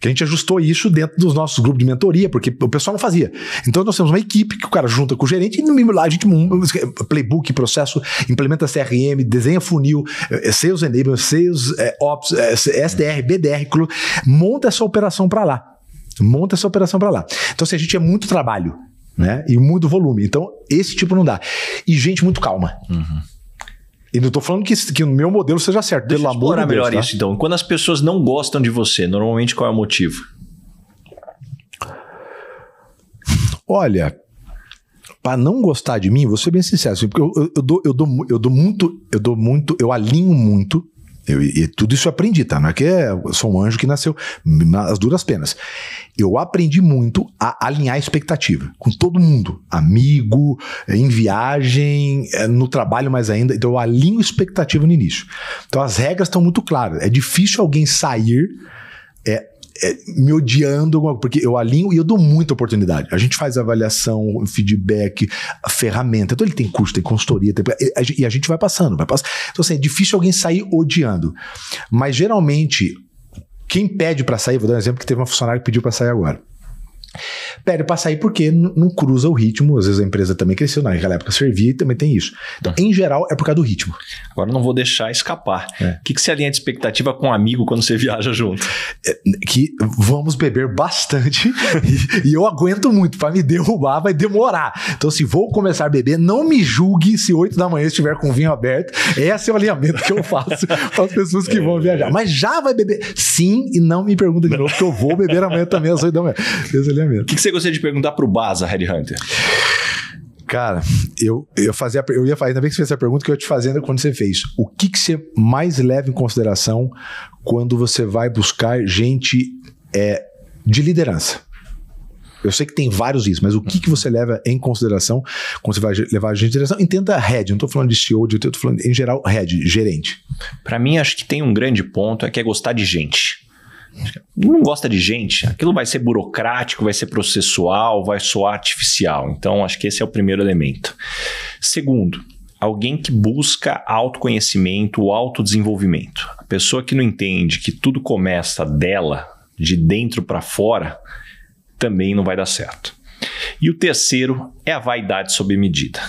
Que a gente ajustou isso dentro dos nossos grupos de mentoria, porque o pessoal não fazia. Então nós temos uma equipe que o cara junta com o gerente e no mínimo lá a gente playbook, processo, implementa CRM, desenha funil, eh, sales enable sales eh, ops, eh, SDR, BDR, monta essa operação para lá. Monta essa operação para lá. Então, se assim, a gente é muito trabalho, né? E muito volume. Então, esse tipo não dá. E gente muito calma. Uhum. E não estou falando que, que o meu modelo seja certo, Deixa pelo amor de Deus. melhor tá? isso então. Quando as pessoas não gostam de você, normalmente qual é o motivo? Olha, para não gostar de mim, vou ser bem sincero, assim, porque eu, eu, eu, dou, eu, dou, eu dou muito, eu dou muito, eu alinho muito eu, e tudo isso eu aprendi, tá? Não é que é, sou um anjo que nasceu nas duras penas. Eu aprendi muito a alinhar a expectativa com todo mundo, amigo, é, em viagem, é, no trabalho mais ainda. Então eu alinho expectativa no início. Então as regras estão muito claras. É difícil alguém sair é, é, me odiando, porque eu alinho e eu dou muita oportunidade. A gente faz avaliação, feedback, ferramenta. Então ele tem custo, tem consultoria, tem, e a gente vai passando, vai passando. Então assim, é difícil alguém sair odiando. Mas geralmente, quem pede para sair, vou dar um exemplo que teve uma funcionária que pediu para sair agora. Pede para sair porque não cruza o ritmo. Às vezes a empresa também cresceu, naquela época servia e também tem isso. Então, tá. em geral, é por causa do ritmo. Agora não vou deixar escapar. É. O é. que, que você alinha de expectativa com um amigo quando você [laughs] viaja junto? É, que vamos beber bastante [laughs] e, e, eu aguento muito. Para me derrubar vai demorar. Então, se vou começar a beber, não me julgue se 8 da manhã estiver com vinho aberto. Esse é o alinhamento que eu faço para [laughs] as pessoas que é. vão viajar. Mas já vai beber? Sim, e não me pergunta de novo, porque eu vou beber amanhã também às 8 da manhã. Esse o que, que você gostaria de perguntar para o Baza, Headhunter? Cara, eu, eu, fazia, eu ia fazer, ainda bem que você fez essa pergunta que eu ia te fazendo quando você fez. O que, que você mais leva em consideração quando você vai buscar gente é, de liderança? Eu sei que tem vários isso, mas o que, que você leva em consideração quando você vai levar a gente de direção? Entenda head, não estou falando de CEO, de, eu estou falando em geral head, gerente. Para mim, acho que tem um grande ponto, é que é gostar de gente não gosta de gente, aquilo vai ser burocrático, vai ser processual, vai soar artificial. Então, acho que esse é o primeiro elemento. Segundo, alguém que busca autoconhecimento, autodesenvolvimento. A pessoa que não entende que tudo começa dela, de dentro para fora, também não vai dar certo. E o terceiro é a vaidade sob medida.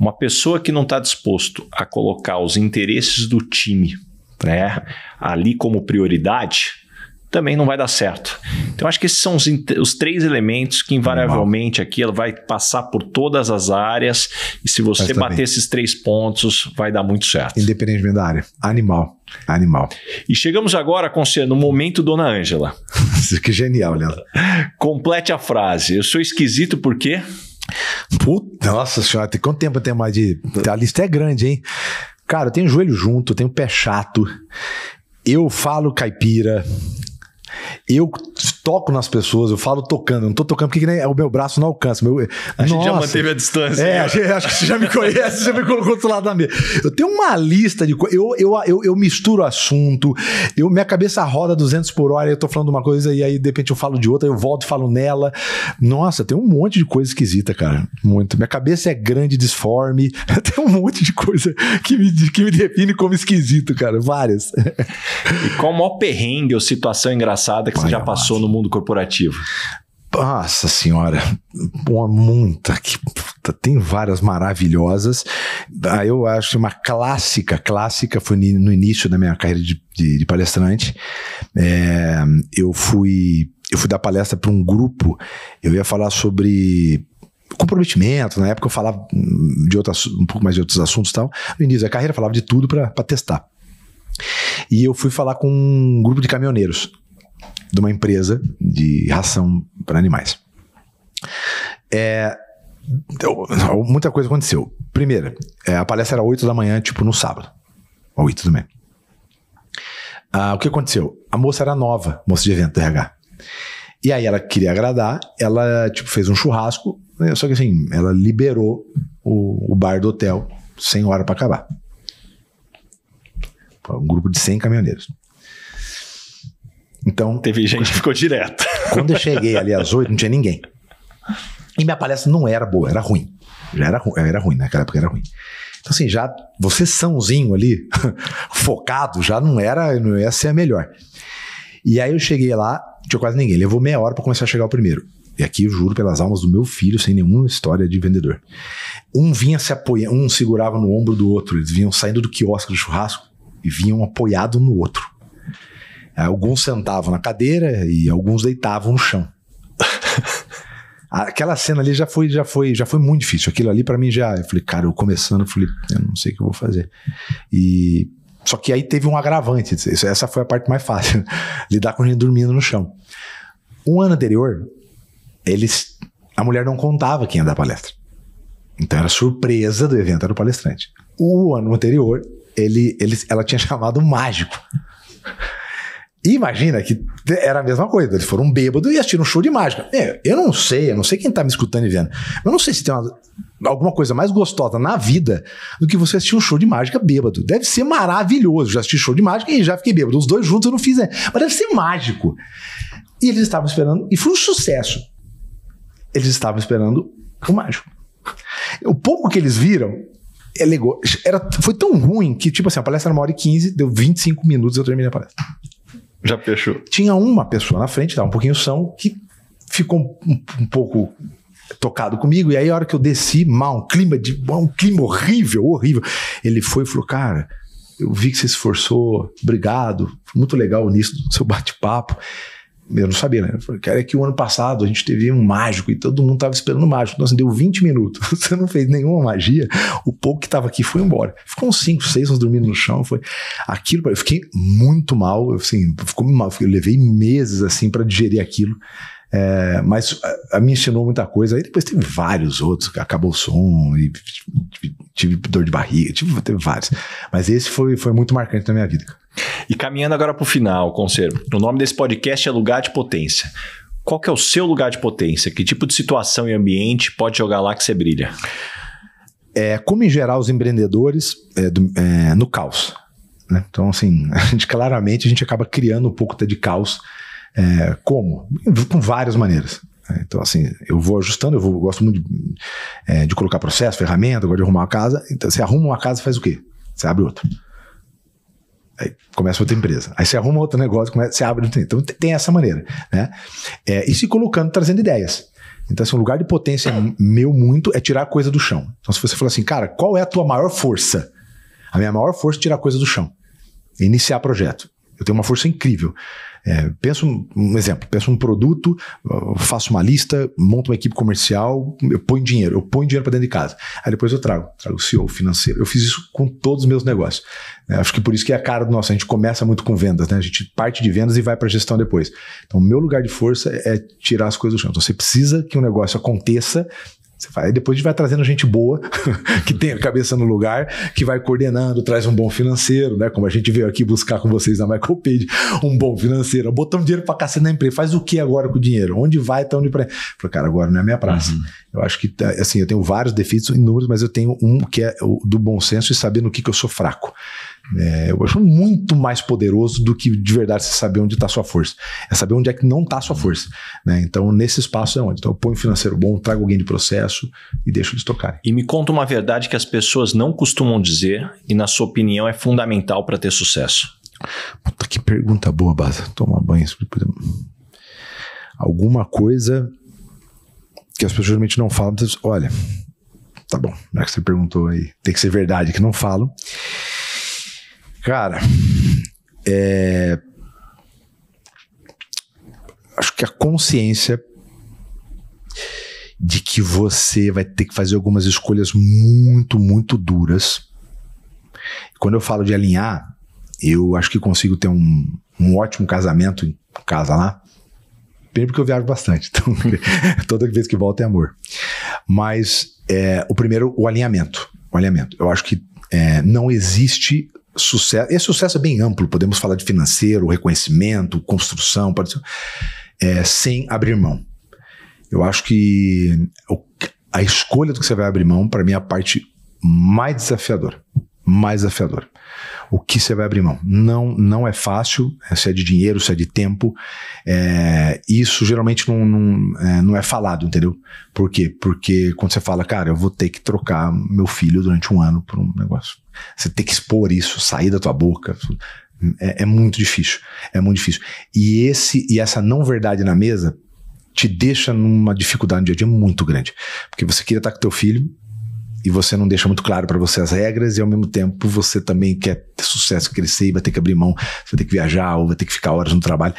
Uma pessoa que não está disposto a colocar os interesses do time né, ali como prioridade, também não vai dar certo. Então, acho que esses são os, os, três elementos que, invariavelmente, aqui ela vai passar por todas as áreas. E se você bater esses três pontos, vai dar muito certo. Independentemente da área. Animal. Animal. E chegamos agora, Conselho, no momento Dona Ângela. [laughs] que genial, Léo. Né? Complete a frase. Eu sou esquisito porque... Puta, nossa senhora, tem quanto tempo tem mais de... A lista é grande, hein? Cara, eu tenho joelho junto, tenho pé chato, eu falo caipira, eu toco nas pessoas, eu falo tocando, eu não tô tocando porque nem, é o meu braço não alcança. Meu, a gente nossa, já manteve a distância. É, né? acho que você já me conhece, você me colocou do outro lado da mesa. Eu tenho uma lista de coisas, eu, eu, eu, eu, misturo assunto, eu, minha cabeça roda 200 por hora, eu tô falando uma coisa e aí de repente eu falo de outra, eu volto e falo nela. Nossa, tem um monte de coisa esquisita, cara, muito. Minha cabeça é grande, disforme, [laughs] tem um monte de coisa que me, que me define como esquisito, cara, várias. E qual o maior perrengue ou situação engraçada que Vai, você já passou no mundo mundo corporativo? Nossa senhora, uma muita que puta, tem várias maravilhosas. Ah, eu acho uma clássica, clássica foi no início da minha carreira de, de, de palestrante. É, eu fui eu fui dar palestra para um grupo. Eu ia falar sobre comprometimento. Na época eu falava de outras, um pouco mais de outros assuntos, tal. No início da carreira eu falava de tudo para testar. E eu fui falar com um grupo de caminhoneiros de uma empresa de ração para animais. É, então, muita coisa aconteceu. Primeira, é, a palestra era 8 da manhã, tipo no sábado. Ou 8 do meio. Ah, o que aconteceu? A moça era nova, moça de evento do RH. E aí ela queria agradar, ela tipo, fez um churrasco, né, só que assim, ela liberou o, o bar do hotel sem hora para acabar. Um grupo de 100 caminhoneiros. Então. Teve gente que ficou direto. [laughs] Quando eu cheguei ali às oito, não tinha ninguém. E minha palestra não era boa, era ruim. Já era, ru era ruim, naquela época era ruim. Então, assim, já você sãozinho ali, [laughs] focado, já não era, não ia ser a melhor. E aí eu cheguei lá, tinha quase ninguém. Levou meia hora para começar a chegar o primeiro. E aqui eu juro pelas almas do meu filho, sem nenhuma história de vendedor. Um vinha se apoiando, um segurava no ombro do outro, eles vinham saindo do quiosque do churrasco e vinham apoiado no outro. É, alguns sentavam na cadeira e alguns deitavam no chão. [laughs] Aquela cena ali já foi, já foi, já foi muito difícil. Aquilo ali para mim já, eu falei, cara, eu começando, eu falei, eu não sei o que eu vou fazer. E só que aí teve um agravante. Essa foi a parte mais fácil, [laughs] lidar com gente dormindo no chão. Um ano anterior, eles, a mulher não contava quem ia dar palestra. Então era surpresa do evento, era o palestrante. O ano anterior, ele, ele, ela tinha [laughs] chamado o mágico. E imagina que era a mesma coisa. Eles foram bêbados e assistiram um show de mágica. É, eu não sei, eu não sei quem tá me escutando e vendo. Eu não sei se tem uma, alguma coisa mais gostosa na vida do que você assistir um show de mágica bêbado. Deve ser maravilhoso. Já assisti show de mágica e já fiquei bêbado. Os dois juntos eu não fiz, né? Mas deve ser mágico. E eles estavam esperando, e foi um sucesso. Eles estavam esperando o mágico. O pouco que eles viram, é Era, foi tão ruim que, tipo assim, a palestra era uma hora e quinze, deu 25 minutos eu terminei a palestra. Já fechou. Tinha uma pessoa na frente, estava um pouquinho são, que ficou um, um, pouco tocado comigo. E aí, a hora que eu desci, mal, um clima de. um clima horrível, horrível. Ele foi e falou: Cara, eu vi que você se esforçou, obrigado, muito legal nisso, seu bate-papo eu não sabia, né? Eu falei, cara, é que o ano passado a gente teve um mágico e todo mundo tava esperando o mágico. Nossa, então, assim, deu 20 minutos, [laughs] você não fez nenhuma magia, o pouco que tava aqui foi embora. Ficou uns 5, 6 uns dormindo no chão, foi aquilo, eu fiquei muito mal, eu, assim, ficou mal, eu levei meses assim para digerir aquilo. É, mas a, a me ensinou muita coisa. Aí depois teve vários outros, acabou o som, e tive, tive dor de barriga, tive, teve vários. Mas esse foi, foi muito marcante na minha vida. E caminhando agora para o final, Conselho, o nome desse podcast é Lugar de Potência. Qual que é o seu lugar de potência? Que tipo de situação e ambiente pode jogar lá que você brilha? É, como em geral os empreendedores é, do, é, no caos. Né? Então, assim, [laughs] a gente claramente a gente acaba criando um pouco de caos. É, como? Com várias maneiras. Né? Então, assim, eu vou ajustando, eu, vou, eu gosto muito de, é, de, colocar processo, ferramenta, eu gosto de arrumar uma casa. Então, você arruma uma casa faz o quê? Você abre outra. Aí começa outra empresa. Aí você arruma outro negócio, começa, você abre. Então tem essa maneira. Né? É, e se colocando, trazendo ideias. Então, assim, um lugar de potência meu muito é tirar a coisa do chão. Então, se você falar assim, cara, qual é a tua maior força? A minha maior força é tirar a coisa do chão. Iniciar projeto. Eu tenho uma força incrível. É, penso um, exemplo, penso um produto, faço uma lista, monto uma equipe comercial, eu ponho dinheiro, eu ponho dinheiro para dentro de casa. Aí depois eu trago, trago o CEO financeiro. Eu fiz isso com todos os meus negócios. É, acho que por isso que é a cara do nosso, a gente começa muito com vendas, né? A gente parte de vendas e vai para gestão depois. Então, o meu lugar de força é tirar as coisas do chão. Então, você precisa que um negócio aconteça você faz. Aí depois a gente vai trazendo gente boa, [laughs] que tem a cabeça no lugar, que vai coordenando, traz um bom financeiro, né? Como a gente veio aqui buscar com vocês na Micropage, um bom financeiro. Botamos dinheiro pra cacete na empresa. Faz o que agora com o dinheiro? Onde vai, tá onde pra. Falei, cara, agora não é minha praça. Uhum. Eu acho que, assim, eu tenho vários defeitos inúmeros, mas eu tenho um que é do bom senso e saber no que, que eu sou fraco. É, eu acho muito mais poderoso do que de verdade você saber onde está sua força. É saber onde é que não está sua uhum. força. Né? Então, nesse espaço é onde. Então, eu ponho um financeiro bom, trago alguém de processo e deixo eles tocarem. E me conta uma verdade que as pessoas não costumam dizer e, na sua opinião, é fundamental para ter sucesso. Puta, que pergunta boa, Baza. Toma banho. Alguma coisa que as pessoas geralmente não falam. Olha, tá bom, já que você perguntou aí, tem que ser verdade que não falo. Cara, é... acho que a consciência de que você vai ter que fazer algumas escolhas muito, muito duras. Quando eu falo de alinhar, eu acho que consigo ter um, um ótimo casamento em casa lá. Primeiro porque eu viajo bastante, [laughs] então toda vez que volto é amor. Mas é, o primeiro, o alinhamento. O alinhamento. Eu acho que é, não existe sucesso. Esse é sucesso é bem amplo, podemos falar de financeiro, reconhecimento, construção, pode ser, é, sem abrir mão. Eu acho que a escolha do que você vai abrir mão, para mim, é a parte mais desafiadora. Mais desafiadora o que você vai abrir mão. Não, não é fácil, é, se é de dinheiro, se é de tempo. É, isso geralmente não, não, é, não é falado, entendeu? Por quê? Porque quando você fala, cara, eu vou ter que trocar meu filho durante um ano por um negócio. Você tem que expor isso, sair da tua boca. É, é muito difícil. É muito difícil. E, esse, e essa não verdade na mesa te deixa numa dificuldade no dia a dia muito grande. Porque você queria estar com teu filho e você não deixa muito claro para você as regras e ao mesmo tempo você também quer ter sucesso, crescer e vai ter que abrir mão, vai ter que viajar ou vai ter que ficar horas no trabalho.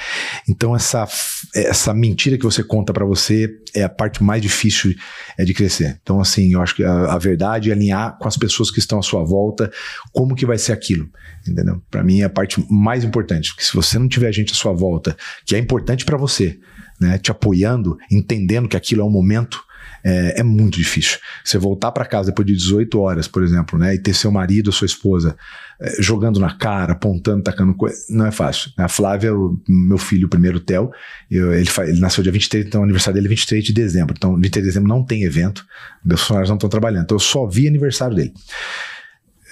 Então essa essa mentira que você conta para você é a parte mais difícil é de crescer. Então assim, eu acho que a, a, verdade é alinhar com as pessoas que estão à sua volta como que vai ser aquilo, entendeu? Para mim é a parte mais importante, porque se você não tiver gente à sua volta que é importante para você, né, te apoiando, entendendo que aquilo é um momento é, é muito difícil. Você voltar para casa depois de 18 horas, por exemplo, né, e ter seu marido ou sua esposa é, jogando na cara, apontando, tacando coisa, não é fácil. A Flávia, o, meu filho, o primeiro Theo, ele, ele, nasceu dia 23, então o aniversário dele é 23 de dezembro. Então, 23 de dezembro não tem evento, meus funcionários não estão trabalhando. Então, eu só vi aniversário dele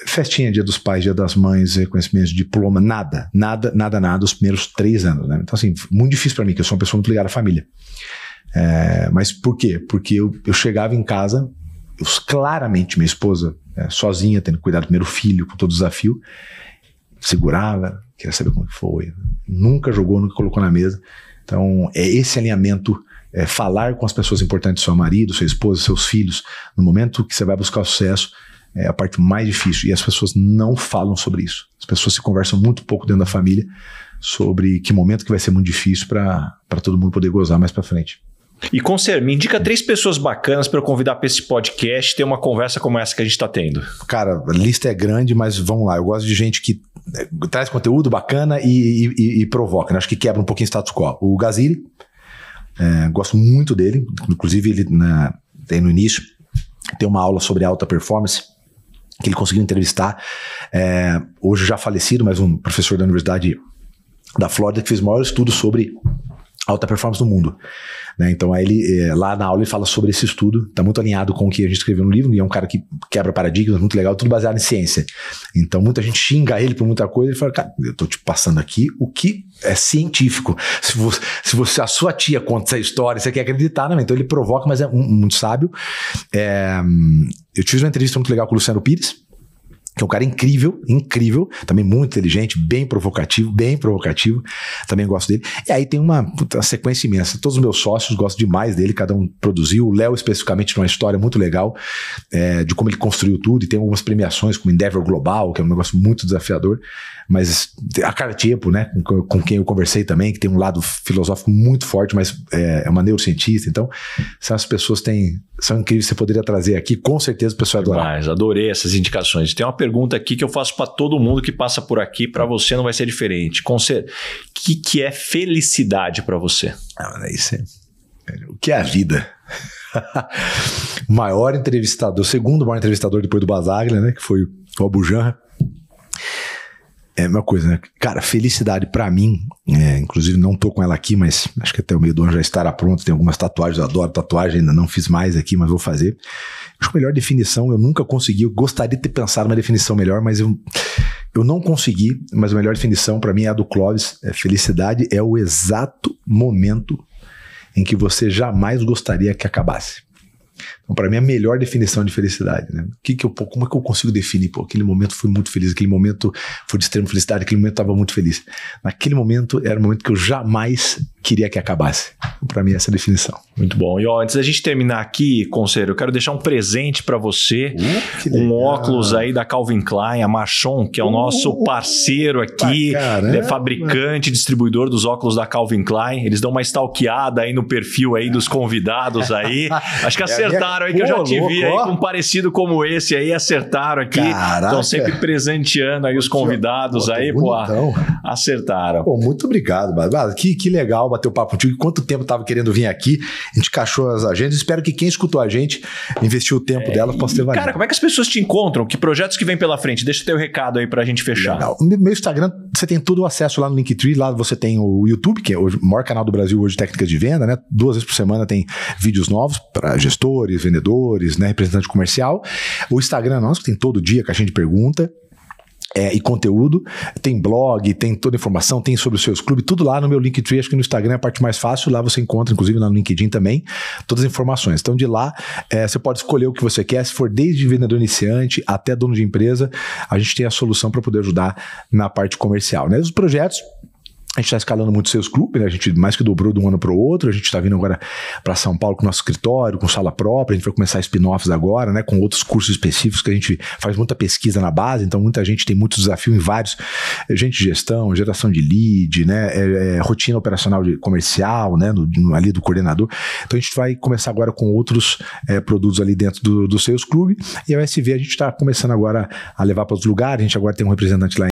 festinha, dia dos pais, dia das mães, reconhecimento de diploma, nada, nada, nada, nada, os primeiros três anos, né? Então, assim, muito difícil para mim, que eu sou uma pessoa muito ligada à família. É, mas por quê? Porque eu, eu chegava em casa, eu, claramente minha esposa, é, sozinha, tendo cuidado do primeiro filho, com todo o desafio, segurava, queria saber como foi, nunca jogou, nunca colocou na mesa. Então, é esse alinhamento é, falar com as pessoas importantes, seu marido, sua esposa, seus filhos, no momento que você vai buscar sucesso, é a parte mais difícil. E as pessoas não falam sobre isso. As pessoas se conversam muito pouco dentro da família sobre que momento que vai ser muito difícil para todo mundo poder gozar mais para frente. E Conser, me indica três pessoas bacanas para eu convidar para esse podcast ter uma conversa como essa que a gente está tendo. Cara, a lista é grande, mas vamos lá. Eu gosto de gente que né, traz conteúdo bacana e, e, e provoca. Né? Acho que quebra um pouquinho o status quo. O Gazili, é, gosto muito dele. Inclusive, ele na, né, tem no início tem uma aula sobre alta performance que ele conseguiu entrevistar. É, hoje já falecido, mas um professor da Universidade da Flórida que fez o maior estudo sobre alta performance no mundo. Né? Então, aí ele, é, lá na aula ele fala sobre esse estudo, está muito alinhado com o que a gente escreveu no livro, e é um cara que quebra paradigmas, muito legal, tudo baseado em ciência. Então, muita gente xinga ele por muita coisa, ele fala, cara, eu estou te passando aqui o que é científico. Se você, se você, a sua tia conta essa história, você quer acreditar, né? Então, ele provoca, mas é um, muito sábio. É, eu tive uma entrevista muito legal com o Luciano Pires, que é um cara incrível, incrível, também muito inteligente, bem provocativo, bem provocativo, também gosto dele. E aí tem uma, uma sequência imensa. Todos os meus sócios gostam demais dele, cada um produziu. O Léo, especificamente, tem uma história muito legal é, de como ele construiu tudo e tem algumas premiações, como Endeavor Global, que é um negócio muito desafiador. Mas a cara tipo, né, com, com, quem eu conversei também, que tem um lado filosófico muito forte, mas é, é uma neurocientista. Então, essas pessoas têm, são incríveis, você poderia trazer aqui, com certeza o pessoal adora. adorar. Mas adorei essas indicações. Tem uma pergunta pergunta aqui que eu faço para todo mundo que passa por aqui, para você não vai ser diferente. O que, que é felicidade para você? Ah, isso é... O que é a vida? [laughs] maior entrevistador, segundo maior entrevistador depois do Basaglia, né? Que foi o Abujanra. É a mesma coisa, né? Cara, felicidade para mim, é, inclusive não tô com ela aqui, mas acho que até o meio do ano já estará pronto. Tem algumas tatuagens, eu adoro tatuagem, ainda não fiz mais aqui, mas vou fazer. Acho que a melhor definição, eu nunca consegui, eu gostaria de ter pensado uma definição melhor, mas eu, eu não consegui. Mas a melhor definição para mim é a do Clóvis: é, felicidade é o exato momento em que você jamais gostaria que acabasse. Então, para mim, a melhor definição de felicidade, né? Que que eu, como é que eu consigo definir? Pô, aquele momento foi muito feliz, aquele momento foi de extrema felicidade, aquele momento estava muito feliz. Naquele momento era o momento que eu jamais queria que acabasse. Então, para mim, essa é a definição. Muito bom. E ó, antes da gente terminar aqui, Conselho, eu quero deixar um presente para você. Uh, um óculos aí da Calvin Klein, a Machon, que é o uh, nosso uh, parceiro aqui, é fabricante, distribuidor dos óculos da Calvin Klein. Eles dão uma stalkeada aí no perfil aí dos convidados aí. [laughs] Acho que é acertaram aí que Pô, eu já te louco, vi aí ó. com um parecido como esse aí, acertaram aqui. Estão sempre presenteando aí os convidados Pô, tá aí, bonitão. Pô. Acertaram. Pô, muito obrigado, Bado. Que, que legal bater o papo contigo. Quanto tempo tava querendo vir aqui? A gente cachou as agendas. Espero que quem escutou a gente investiu o tempo é, dela possa ter valido. Cara, como é que as pessoas te encontram? Que projetos que vem pela frente? Deixa o teu recado aí pra gente fechar. Legal. No meu Instagram, você tem todo o acesso lá no Linktree. Lá você tem o YouTube, que é o maior canal do Brasil hoje de técnicas de venda, né? Duas vezes por semana tem vídeos novos para gestores, vendedores, né, representante comercial. O Instagram é nosso, que tem todo dia caixinha de pergunta. É, e conteúdo. Tem blog, tem toda a informação, tem sobre os seus clubes, tudo lá no meu Linktree. Acho que no Instagram é a parte mais fácil. Lá você encontra, inclusive lá no LinkedIn também, todas as informações. Então, de lá, é, você pode escolher o que você quer. Se for desde vendedor iniciante até dono de empresa, a gente tem a solução para poder ajudar na parte comercial. Né? Os projetos, a gente está escalando muito seus clubes, né? A gente mais que dobrou de um ano para o outro. A gente está vindo agora para São Paulo com nosso escritório, com sala própria. A gente vai começar spin-offs agora, né? Com outros cursos específicos que a gente faz muita pesquisa na base. Então, muita gente tem muitos desafios em vários: é, gente de gestão, geração de lead, né? É, é, rotina operacional de comercial, né? No, no, ali do coordenador. Então, a gente vai começar agora com outros é, produtos ali dentro do, do Sales Club. E a USV a gente está começando agora a levar para os lugares. A gente agora tem um representante lá